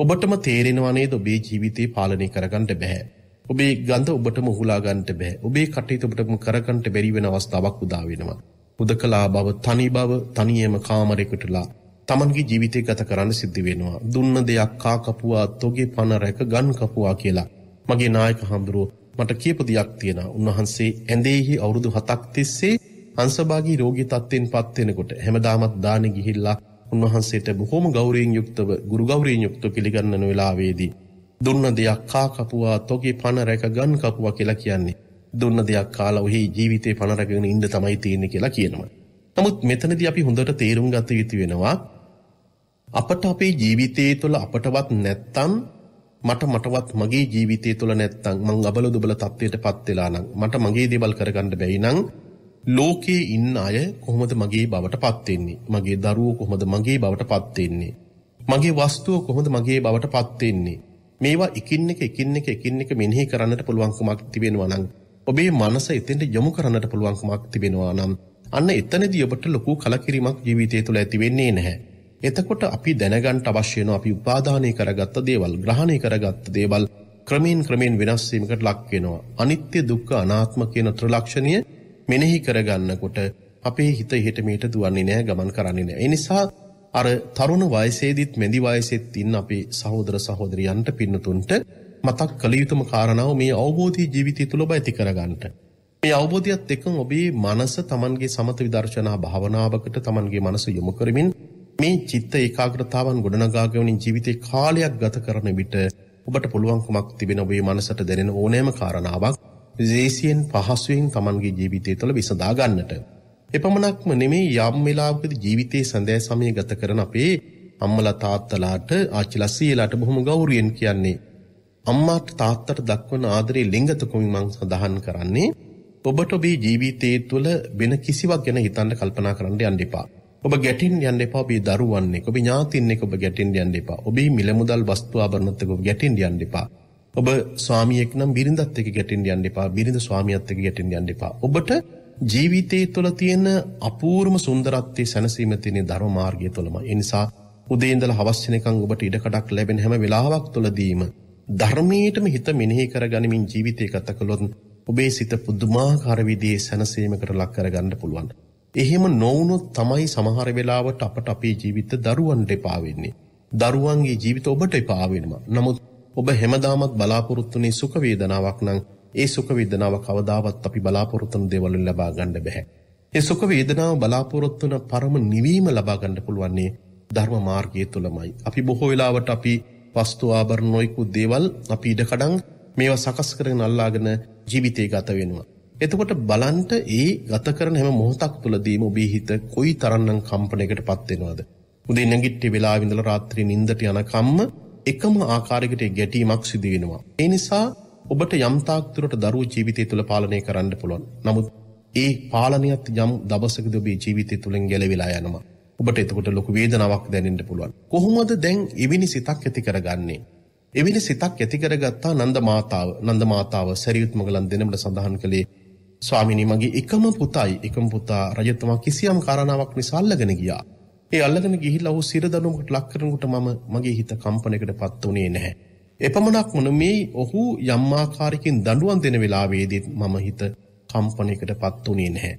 ඔබටම තේරෙනවානේ ඔබේ ජීවිතය පාලනය කරගන්නට බැහැ. ඔබේ ගඳ ඔබට මුහුලාගන්නට බැහැ. ඔබේ කටයුතු ඔබටම කරගන්නට බැරි වෙන අවස්ථාවක් උදා වෙනවා. හුදකලා බව තනි බව තනියම කාමරෙකුටලා තමන්ගේ ජීවිතය ගත කරන්න සිද්ධ වෙනවා. දුන්න දෙයක් කාකපුවා තොගේ පණ රැක ගන් කපුවා කියලා. මගේ නායක හාමුදුරුව මට කියපු දෙයක් තියෙන. උන්වහන්සේ ඇඳේහි අවුරුදු හතක් තිස්සේ අංශභාගී රෝගී තත්ත්වෙන් පත් වෙනකොට හැමදාමත් දානෙ ගිහිල්ලා උන්වහන්සේට බොහොම ගෞරවයෙන් යුක්තව ගුරු ගෞරවයෙන් යුක්තව පිළිගන්නන වෙලාවේදී දුන්න දෙයක් කා කපුවා තොගේ පණ රැක ගන් කපුවා කියලා කියන්නේ දුන්න දෙයක් කාලා ඔහේ ජීවිතේ පණ රැගෙන ඉන්න තමයි තියෙන්නේ කියලා කියනවා. නමුත් මෙතනදී අපි හොඳට තේරුම් ගත යුතු වෙනවා අපට අපේ ජීවිතයේ තුළ අපටවත් නැත්තම් මට මටවත් මගේ ජීවිතය තුළ නැත්තං මං අබල දුබල තත්වයට පත් වෙලා නම් මට මගේ දේවල් කරගන්න බැයි නම් ලෝකයේ ඉන්න අය කොහොමද මගේ බවට පත්වෙන්නේ මගේ දරුවෝ කොහොමද මගේ බවට පත්වෙන්නේ මගේ වස්තුව කොහොමද මගේ බවට පත්වෙන්නේ මේවා එකින් එක එකින් එක එකින් එක මෙනෙහි කරන්නට පුළුවන්කමක් තිබෙනවා නම් ඔබේ මනස එතෙන්ට යොමු කරන්නට පුළුවන්කමක් තිබෙනවා නම් අන්න එතනදී ඔබට ලොකු කලකිරීමක් ජීවිතය තුළ ඇති වෙන්නේ නැහැ. එතකොට අපි දැනගන්ට අවශ්‍යන අපි උපාධානය කරගත්ත දේවල් ග්‍රහණය කරගත්ත දේවල් ක්‍රමීන් ක්‍රමෙන් වෙනස්වීමකට ලක්වෙනවා. අනිත්‍ය දුක්ක අනාත්ම කියන ත්‍රලක්ෂණය මෙනෙහි කරගන්නකොට අපේ හිත හෙටමට දුවන්නේ නෑ ගමන් කරන්නේ නෑ. එනිසා අර තරුණ වයසේදිත් මැදි වයසෙත් ඉන්න අපේ සහෝදර සහෝදරියන්ට පින්නතුන්ට මතක් කළ යුතුම කාරණාව මේ අවබෝධී ජීවිතය තුළ බයිති කරගන්නට. මේ අවබෝධයක්ත් එක්කම් ඔබේ මනස තමන්ගේ සමත විදර්ශනා භාවනාවකට තමන්ගේ මනස යොමු කරමින් මේ චිත්ත ඒකාග්‍රතාවන් ගොඩනගාගවනින් ජීවිතය කාලයක් ගත කරන විට ඔබට පුළුවන්කමක් තිබෙන ඔබේ මනසට දෙරෙන ඕනෑම කාරණාවක් දේසියෙන් පහසුවෙන් තමන්ගේ ජීවිතය තුළ විසදාගන්නට. එපමණක්ම නෙමේ යම් වෙලාවකද ජීවිතයේ සඳෑ සමය ගත කරන අපේ අම්මල තාත්තලාට ආච්චිලා සීලාට බොහොම ගෞරවයෙන් කියන්නේ අම්මාට තාත්තට දක්වන ආදරේ ලිංගතකොමින් මං සඳහන් කරන්නේ ඔබට ඔබේ ජීවිතයේ තුළ වෙන කිසිවක් ගැන හිතන්න කල්පනා කරන්න යන්න එපා. ඔබ ගැටෙන්න යන්න එපා ඔබේ දරුවන් එක්ක, ඔබේ ඥාතීන් එක්ක ඔබ ගැටෙන්න යන්න එපා. ඔබේ මිලමුදල් වස්තු ආභරණත් එක්ක ඔබ ගැටෙන්න යන්න එපා. ඔබ ස්වාමියෙක් නම් බිරිඳත් එක්ක ගැටෙන්න යන්න එපා. බිරිඳ ස්වාමියාත් එක්ක ගැටෙන්න යන්න එපා. ඔබට ජීවිතයේ තුළ තියෙන අපූර්ම සුන්දරත්වයේ සැනසීම තියෙන ධර්ම මාර්ගය තුළම. ඒ නිසා උදේ ඉඳලා හවස් වෙනකන් ඔබට ඉඩකඩක් ලැබෙන හැම වෙලාවක් තුළදීම ධර්මයටම හිත මෙනෙහි කරගනිමින් ජීවිතය ගත කළොත් ඔබේ සිත පුදුමාකාර විදිහේ සැනසීමකට ලක් කරගන්න පුළුවන්. එහෙම නොවුනොත් තමයි සමහර වෙලාවට අපට අපේ ජීවිත දරුවන්ට එපා වෙන්නේ. දරුවන්ගේ ජීවිත ඔබට එපා වෙනවා. නමුත් ඔබ හැමදාමත් බලාපොරොත්තුනේ සුඛ වේදනාවක් නම් ඒ සුඛ වේදනාව කවදාවත් අපි බලාපොරොත්තුන දේවල් ලබා ගන්න බෑ. ඒ සුඛ වේදනාව බලාපොරොත්තුන පරම නිවීම ලබා ගන්න පුළුවන්නේ ධර්ම මාර්ගය තුලමයි. අපි බොහෝ වෙලාවට අපි වස්තු ආභර නොයිකු දේවල් අපි ඉඩකඩං මේවා සකස් කරගෙන අල්ලාගෙන ජීවිතය ගත වෙනවා. එතකොට බලන්ට ඒ ගත කරන හැම මොහොතක් තුළදීම ඔබේ හිත කොයි තරන්නම් කම්පනයකට පත්වෙනවාද. උදේ නැගිට්ටි වෙලා විඳල රාත්‍රී නින්දට යනකම්ම එකම ආකාරයකට ගැටීමක් සිදු වෙනවා. ඒ නිසා ඔබට යම් තාක් දුරට දරුවෝ ජීවිතය තුළ පාලනය කරන්න පුළුවන්. නමුත් ඒ පාලනයත් යම් දවසකදී ඔබේ ජීවිතය තුළින් ගැලවිලා යනවා. ඔබට එතකොට ලොකු වේදනාවක් දැනෙන්ට පුළුවන්. කොහොමද දැන් එවිනි සිතක් ඇති කරගන්නේ. එවිනි සිතක් ඇති කරගත්තා නන්ද මාතාව නන්ද මාතාව සැරියුත් මගලන් දෙනමට සඳහන් කළේ ස්වාමිනී මගේ එකම පුතයි එකම පුතා රජතුමා කිසියම් කාරණාවක් නිසා අල්ලගෙන ගියා. ඒ අල්ලගෙන ගිහිල්ලා ඔහු සිරදනුමකට ලක් කරනකොට මම මගේ හිත කම්පනයකට පත් වුණේ නැහැ. එපමණක් මොන මේ ඔහු යම්මාකාරකින් දඬුවම් දෙන වෙලාවේදීත් මම හිත කම්පනයකට පත් වුණේ නැහැ.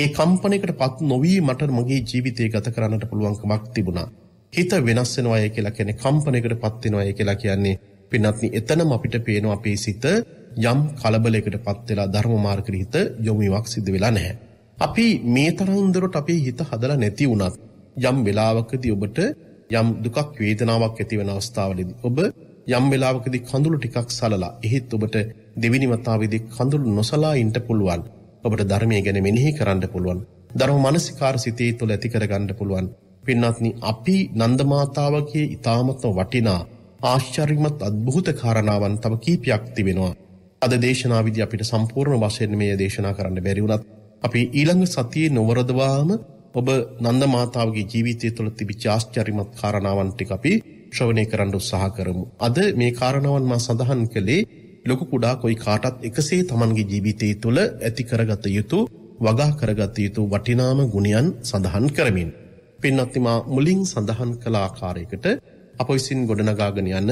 ඒ කම්පනයකට පත් නොවී මට මගේ ජීවිතය ගත කරන්නට පුළුවන්කමක් තිබුණා. හිත වෙනස් වෙනවාය කියලා කියන්නේ කම්පනයකට පත් වෙනවාය කියලා කියන්නේ පින්වත්නි එතනම අපිට පේනවා අපේ සිත යම් කලබලයකට පත් වෙලා ධර්ම මාර්ගයට හිත යොමුවක් සිදු වෙලා නැහැ. අපි මේ තරම් දුරට අපේ හිත හදලා නැති වුණත් යම් වෙලාවකදී ඔබට යම් දුකක් වේදනාවක් ඇති වෙන අවස්ථාවලදී ඔබ යම් වෙලාවකදී කඳුළු ටිකක් සලලා එහෙත් ඔබට දෙවිනි වතාවේදී කඳුළු නොසලා ඉන්න පුළුවන්. ඔබට ධර්මය ගැන මෙනෙහි කරන්න පුළුවන්. ධර්ම මනසිකාර සිතේ තුළ ඇති කරගන්න පුළුවන්. පින්වත්නි අපි නන්දමාතාවගේ ඊ타මත්ම වටිනා ආශ්චර්යමත් අද්භූත කාරණාවන් තව කීපයක් තිබෙනවා. අද දේශනාවේදී අපිට සම්පූර්ණ වශයෙන් මේ දේශනා කරන්න බැරි වුණත් අපි ඊළඟ සතියේ නොවරදවාම ඔබ නන්දමාතාවගේ ජීවිතය තුළ තිබිච්ච ආශ්චර්යමත් කාරණාවන් ටික අපි ශ්‍රවණය කරන්න උත්සාහ කරමු. අද මේ කාරණාවන් මා සඳහන් කළේ ලොකු කුඩා කොයි කාටත් එකසේ තමන්ගේ ජීවිතය තුළ ඇති කරගත යුතු වගා කරගත යුතු වටිනාම ගුණයන් සඳහන් කරමින්. පින්නත්තිමා මුලින් සඳහන් කලාආකාරයකට අප විසින් ගොඩනගාගෙන යන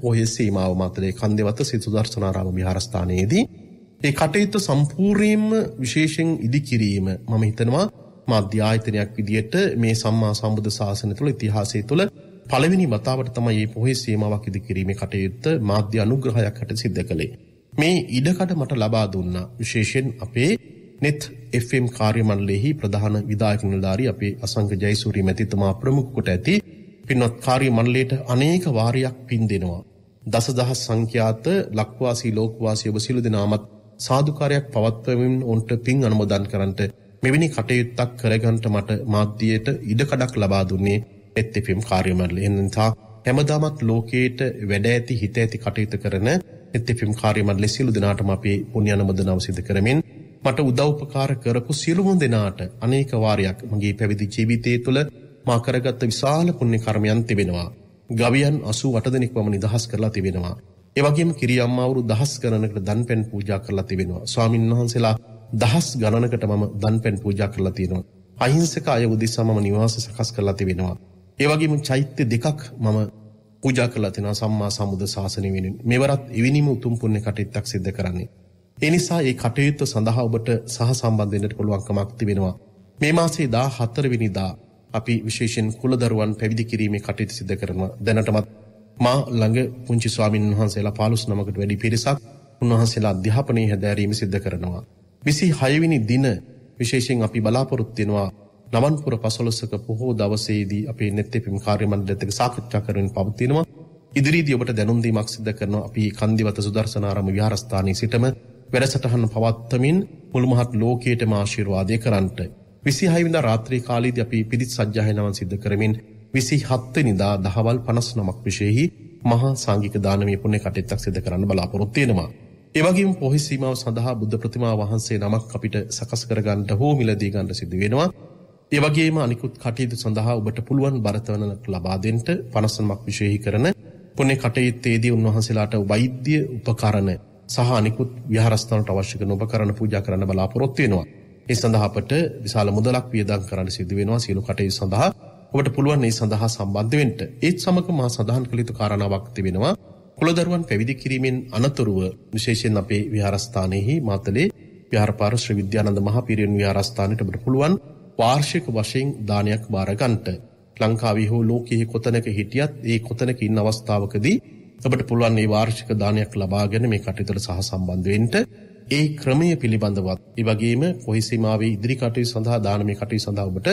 පොහය සීමාව මතරේ කන්දෙවත සිතුදර්ශනාරාම විහාරස්ථානයේදී. ඒ කටයුත්ත සම්පූර්යයෙන්ම විශේෂෙන් ඉදිකිරීම මම හිතනවා මාධ්‍යායතනයක් විදියට මේ සම්මා සම්බුධ ශාසන තුළ ඉතිහාසේ තුළ පළවෙනි වතාවට තමයි මේ පොහේ සීමාවක් ඉදිකිරීමේ කටයුත්ත මාධ්‍ය අනුග්‍රහයක් හට සිද්ධ කළේ. මේ ඉඩකඩ මට ලබා දුන්නා විශේෂයෙන් අපේ net FM කාර්යමණ්ඩලයේහි ප්‍රධාන විධායක නිලධාරී අපේ අසංක ජයසූරි මැතිතුමා ප්‍රමුඛ කොට ඇති පින්වත් කාර්යමණ්ඩලයට අනේක වාරයක් පින් දෙනවා. දසදහස් සංඛ්‍යාත ලක්වාසී ලෝකවාසී ඔබ සියලු දෙනාමත් සාදුකාරයක් පවත්වමින් ඔවුන්ට පින් අනුමෝදන් කරන්නට මෙවැනි කටයුත්තක් කරගන්නට මට මාධ්‍යයට ඉඩකඩක් ලබා දුන්නේ එත් එෆම් කාර්යමරල එන්නතා හැමදාමත් ලෝකයට වැඩ ඇති හිත ඇති කටයුතු කරන එත් එෆම් කාර්යමරල සියලු දෙනාටම අපේ පුණ්‍යානුමෝදනාව සිදු කරමින් මට උදව්පකාර කරපු සියලුම දෙනාට අනේක වාරයක් මගේ පැවිදි ජීවිතය තුළ මා කරගත් විශාල පුණ්‍ය කර්මයන් තිබෙනවා. ගවයන් 88 දෙනෙක් මම නිදහස් කරලා තිබෙනවා. ඒ වගේම කිරියම්මාවරු දහස් ගණනකට දන්පැන් පූජා කරලා තිබෙනවා. ස්වාමින් වහන්සේලා දහස් ගණනකට මම දන්පැන් පූජා කරලා තියෙනවා. අහිංසක අය උදෙසා මම නිවාස සකස් කරලා තිබෙනවා. ඒවගේම චෛත්‍ය දෙකක් මම පූජා කළා තිනවා සම්මා සම්බුද්ධ ශාසනය වෙනුවෙන්. මෙවරත් එවිනිම උතුම් පුණ්‍ය කටයුත්තක් සිදු කරන්නේ. ඒ නිසා මේ කටයුත්ත සඳහා ඔබට සහ සම්බන්ධ වෙන්නට පුළුවන්කමක් තිබෙනවා. මේ මාසේ 14 වෙනිදා අපි විශේෂයෙන් කුලදරුවන් පැවිදි කිරීමේ කටයුතු සිදු කරනවා. දැනටමත් මා ළඟ පුංචි ස්වාමින් වහන්සේලා 15 නමකට වැඩි පිරිසක් උන්වහන්සේලා අධ්‍යාපනයේ හැදෑරීම සිදු කරනවා. 26 වෙනි දින විශේෂයෙන් අපි බලාපොරොත්තු වෙනවා නවන්පුර පසොලොස්සක පොහෝ දවසේදී අපේ නෙත්තේ පිම කාර්ය මණ්ඩලයත් එක්ක සාකච්ඡා කරමින් පවතිනවා. ඉදිරියේදී ඔබට දැනුම් දීමක් සිදු කරනවා අපි කන්දිවත සුදර්ශනාරාම විහාරස්ථානයේ සිටම වැඩසටහන පවත්වමින් මුළු මහත් ලෝකයටම ආශිර්වාදය කරන්නට. 26 වෙනිදා රාත්‍රී කාලයේදී අපි පිරිත් සජ්ජායනාවන් සිදු කරමින් 27 වෙනිදා දහවල් 59ක් විශේෂෙහි මහා සංඝික දානමය පුණ්‍ය කටයුත්තක් සිදු කරන්න බලාපොරොත්තු වෙනවා. ඒ වගේම පොහොය සීමාව සඳහා බුද්ධ ප්‍රතිමා වහන්සේ නමක් අපිට සකස් කරගන්නට හෝ මිලදී ගන්න සිදු වෙනවා. ඒවගේම අනිකුත් කටයුතු සඳහා ඔබට පුළුවන් බරතවනක් ලබාදෙන්ට පනසනමක් විශේහි කරන පොනේ කටයුත්තේදී උන්වහන්සේලාට වෛද්‍ය උපකරණ සහ අනිකුත් විහාරස්ථානට අවශ්‍ය කරන උපකරණ පූජා කරන්න බලාපොරොත්තු වෙනවා. ඒ සඳහා අපට විශාල මුදලක් වියදම් කරන්න සිදු වෙනවා සියලු කටයුතු සඳහා. ඔබට පුළුවන් මේ සඳහා සම්බන්ධ වෙන්න. ඒත් සමග මා සඳහන් කළ යුතු කාරණාවක් තිබෙනවා. කුලදරුවන් පැවිදි කිරීමෙන් අනතුරුව විශේෂයෙන් අපේ විහාරස්ථානයේහි මාතලේ විහාර පාර ශ්‍රී විද්‍යානන්ද මහපිරියන් විහාරස්ථානයට ඔබට පුළුවන් වාර්ෂික වශයෙන් දානයක් භාරගන්ට. ලංකාවේ හෝ ලෝකයේ කොතනක හිටියත් ඒ කොතනක ඉන්න අවස්ථාවකදී ඔබට පුළුවන් ඒ වාර්ෂික දානයක් ලබාගෙන මේ කටයුතුට සහ සම්බන්ධ වෙන්න. ඒ ක්‍රමය පිළිබඳවත් ඒ වගේම කොහිසීමාවේ ඉදිරි කටයුතු සඳහා දානමය කටයුතු සඳහා ඔබට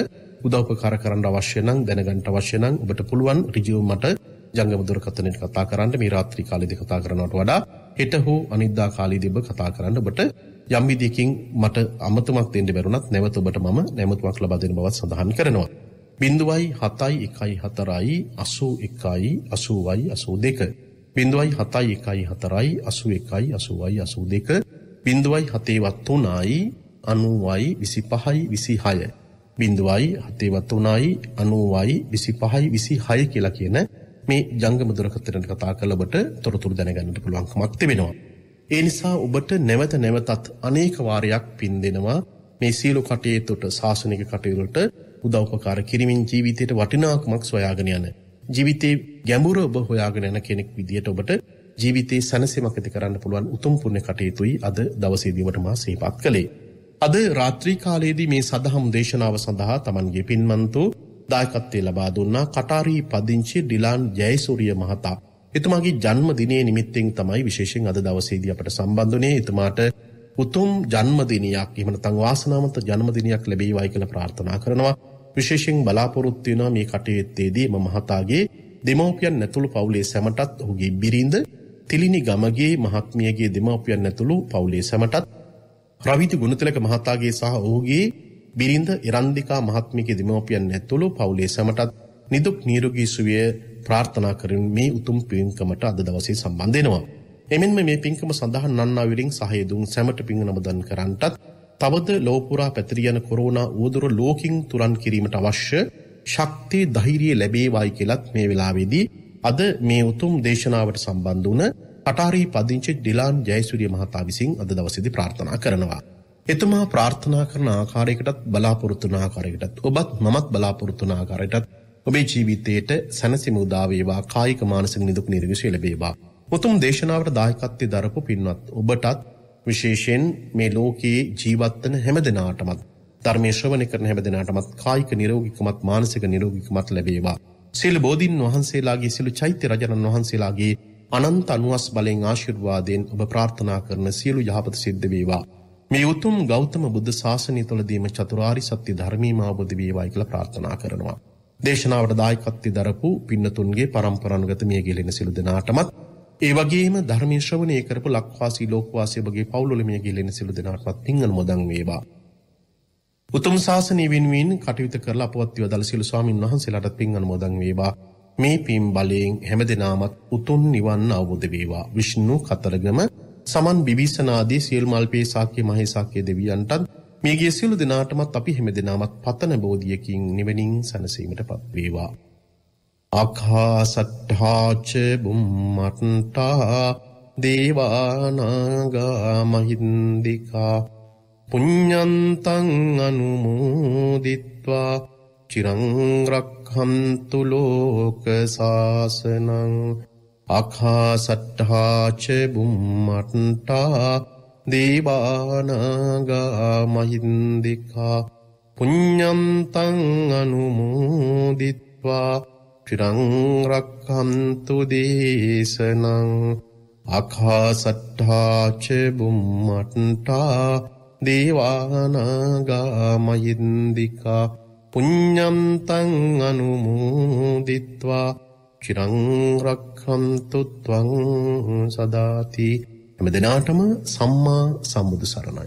උදව්පකාර කරන්න අවශ්‍ය නම් දැනගන්න අවශ්‍ය නම් ඔබට පුළුවන් ඍජුව මට ජංගම දුරකථනයට කතා කරන්න මේ රාත්‍රී කාලයේදී කතා කරනවට වඩා හෙට හෝ අනිද්දා කාලයේදී ඔබ කතා කරන්න ඔබට යම් විදියකින් මට අමතමක් දෙන්න බැරුණත් නැවත ඔබට මම නැමතුමක් ලබා දෙන බවත් සඳහන් කරනවා. 0.714 81 80යි 82 0.714 81 80යි 82 0.713යි 90යි 25යි 26 0.713යි 90යි 25යි 26 කියලා කියන මේ ජංගම දුරකථනයට කතා කළ ඔබට තොරතුරු දැනගන්නට පුළුවන්කමක් තිබෙනවා. ඒ නිසා ඔබට නැවත නැවතත් අනේක වාරයක් පින් දෙනවා මේ සියලු කටයුතුට සාසනික කටයුතුට උදව්පකාර කිරීමෙන් ජීවිතයට වටිනාකමක් සොයාගෙන යන ජීවිතේ ගැඹුර ඔබ හොයාගෙන යන කෙනෙක් විදියට ඔබට ජීවිතේ සැනසීමක් ඇති කරන්න පුළුවන් උතුම් පුණ්‍ය කටයුතුයි අද දවසේදී ඔබට මා සිහිපත් කළේ අද රාත්‍රී කාලයේදී මේ සදහම් දේශනාව සඳහා Tamanගේ පින්වන්තෝ දායකත්වයේ ලබා දුන්නා කටාරී පදිංචි ඩිලාන් ජයසූරිය මහතා එතුමාගේ ජන්මදිනයේ නිමිත්තෙන් තමයි විශේෂයෙන් අද දවසේදී අපට සම්බන්ධුනේ එතුමාට උතුම් ජන්මදිනයක් එහෙම නැත්නම් වාසනාවන්ත ජන්මදිනයක් ලැබේවයි කියලා ප්‍රාර්ථනා කරනවා. විශේෂයෙන් බලාපොරොත්තු වෙනවා මේ කටයුත්තේදී එම මහතාගේ දෙමව්පියන් ඇතුළු පවුලේ සැමටත් ඔහුගේ බිරිඳ තිලිනි ගමගේ මහත්මියගේ දෙමව්පියන් ඇතුළු පවුලේ සැමටත් රවිදු ගුණතිලක මහතාගේ සහ ඔහුගේ බිරිඳ ඉරන්දිකා මහත්මියගේ දෙමව්පියන් ඇතුළු පවුලේ සැමටත් නිදුක් නිරෝගී සුවය ප්‍රාර්ථනා කරමින් මේ උතුම් පින්කමට අද දවසේ සම්බන්ධ වෙනවා. එමෙන්ම මේ පින්කම සඳහා නන්නාවිරින් සහය දුන් සැමට පින් නමදන් කරන්නටත් තවද ලෝපුරා පැතිරී යන කොරෝනා උවදුර ලෝකින් තුරන් කිරීමට අවශ්‍ය ශක්තිය ධෛර්යය ලැබේවායි කියලත් මේ වෙලාවේදී අද මේ උතුම් දේශනාවට සම්බන්ධ වුණ කටාරී පදිංචි ඩිලාන් ජයසුරිය මහතා විසින් අද දවසේදී ප්‍රාර්ථනා කරනවා. එතුමා ප්‍රාර්ථනා කරන ආකාරයකටත් බලාපොරොත්තුන ආකාරයකටත් ඔබත් මමත් බලාපොරොත්තුන ආකාරයටත් ඔබේ ජීවිතයට සැනසිම උදා වේවා කායික මානසික නිදුක් නිරෝගී ලැබේවා. උතුම් දේශනාවට දායකත්වයේ දරපු පින්වත් ඔබටත් විශේෂයෙන් මේ ලෝකයේ ජීවත් වෙන හැම දිනාටමත් ධර්මයේ ශ්‍රවණය කරන හැම දිනාටමත් කායික නිරෝගීකමත් මානසික නිරෝගීකමත් ලැබේවා. සියලු බෝධීන් වහන්සේලාගේ සියලු චෛත්‍ය රජනන් වහන්සේලාගේ අනන්ත අනුවස් බලෙන් ආශිර්වාදයෙන් ඔබ ප්‍රාර්ථනා කරන සියලු යහපත සිද්ධ වේවා. මේ උතුම් ගෞතම බුද්ධ ශාසනය තුළදීම චතුරාරි සත්‍ය ධර්මීම අවබෝධ වේවායි කියලා ප්‍රාර්ථනා කරනවා. දේශනාවට දායකත්වය දරපු පින්නතුන්ගේ පරම්පරානුගත මිය ගිලෙන සිළු දෙනාටමත් ඒ වගේම ධර්ම ශ්‍රවණය කරපු ලක්වාසී ලෝකවාසී ඔබගේ පවුල්වල මිය ගිලෙන සිළු දෙනාටමත් පින් අනුමෝදන් වේවා. උතුම් ශාසනය වෙනුවෙන් කටයුතු කරලා අපවත් යොදලා සිළු ස්වාමින් වහන්සේලාටත් පින් අනුමෝදන් වේවා. මේ පින් බලයෙන් හැමදෙනාමත් උතුම් නිවන් අවබෝධ වේවා. විෂ්ණු කතරගම සමන් බිබිසනාදී සියලු මල්පේ ශාක්‍ය මහේසාක්‍ය දෙවියන්ටත් මේගිය සියලු දෙනාටමත් අපි හැමදෙනාමත් පතන බෝධියකින් නිවනින් සැනසීමට පත්වේවා. අක්හාසට්ඨාච බුම්මට්ටා දේවානාගා මහින්දිකා පුඤ්ඤන්තං අනුමෝදිත්වා චිරංග්‍රක්හන්තු ලෝක සාසනං අක්හාසට්ඨාච බුම්මට්ටා දේවානගා මහින්දිකා පුඤ්ඥන්තං අනුමෝදිත්වා ටිරංරක්හන්තු දේශනං අකාසට්ඨාචබුම්මටන්ටා දේවානගා මහින්දිකා පුඤ්ඥන්තං අනුමෝදිත්වා චිරංරක්හන්තුත්වං සදාතිී හැම දිනාටම සම්මා සම්බුදු සරණයි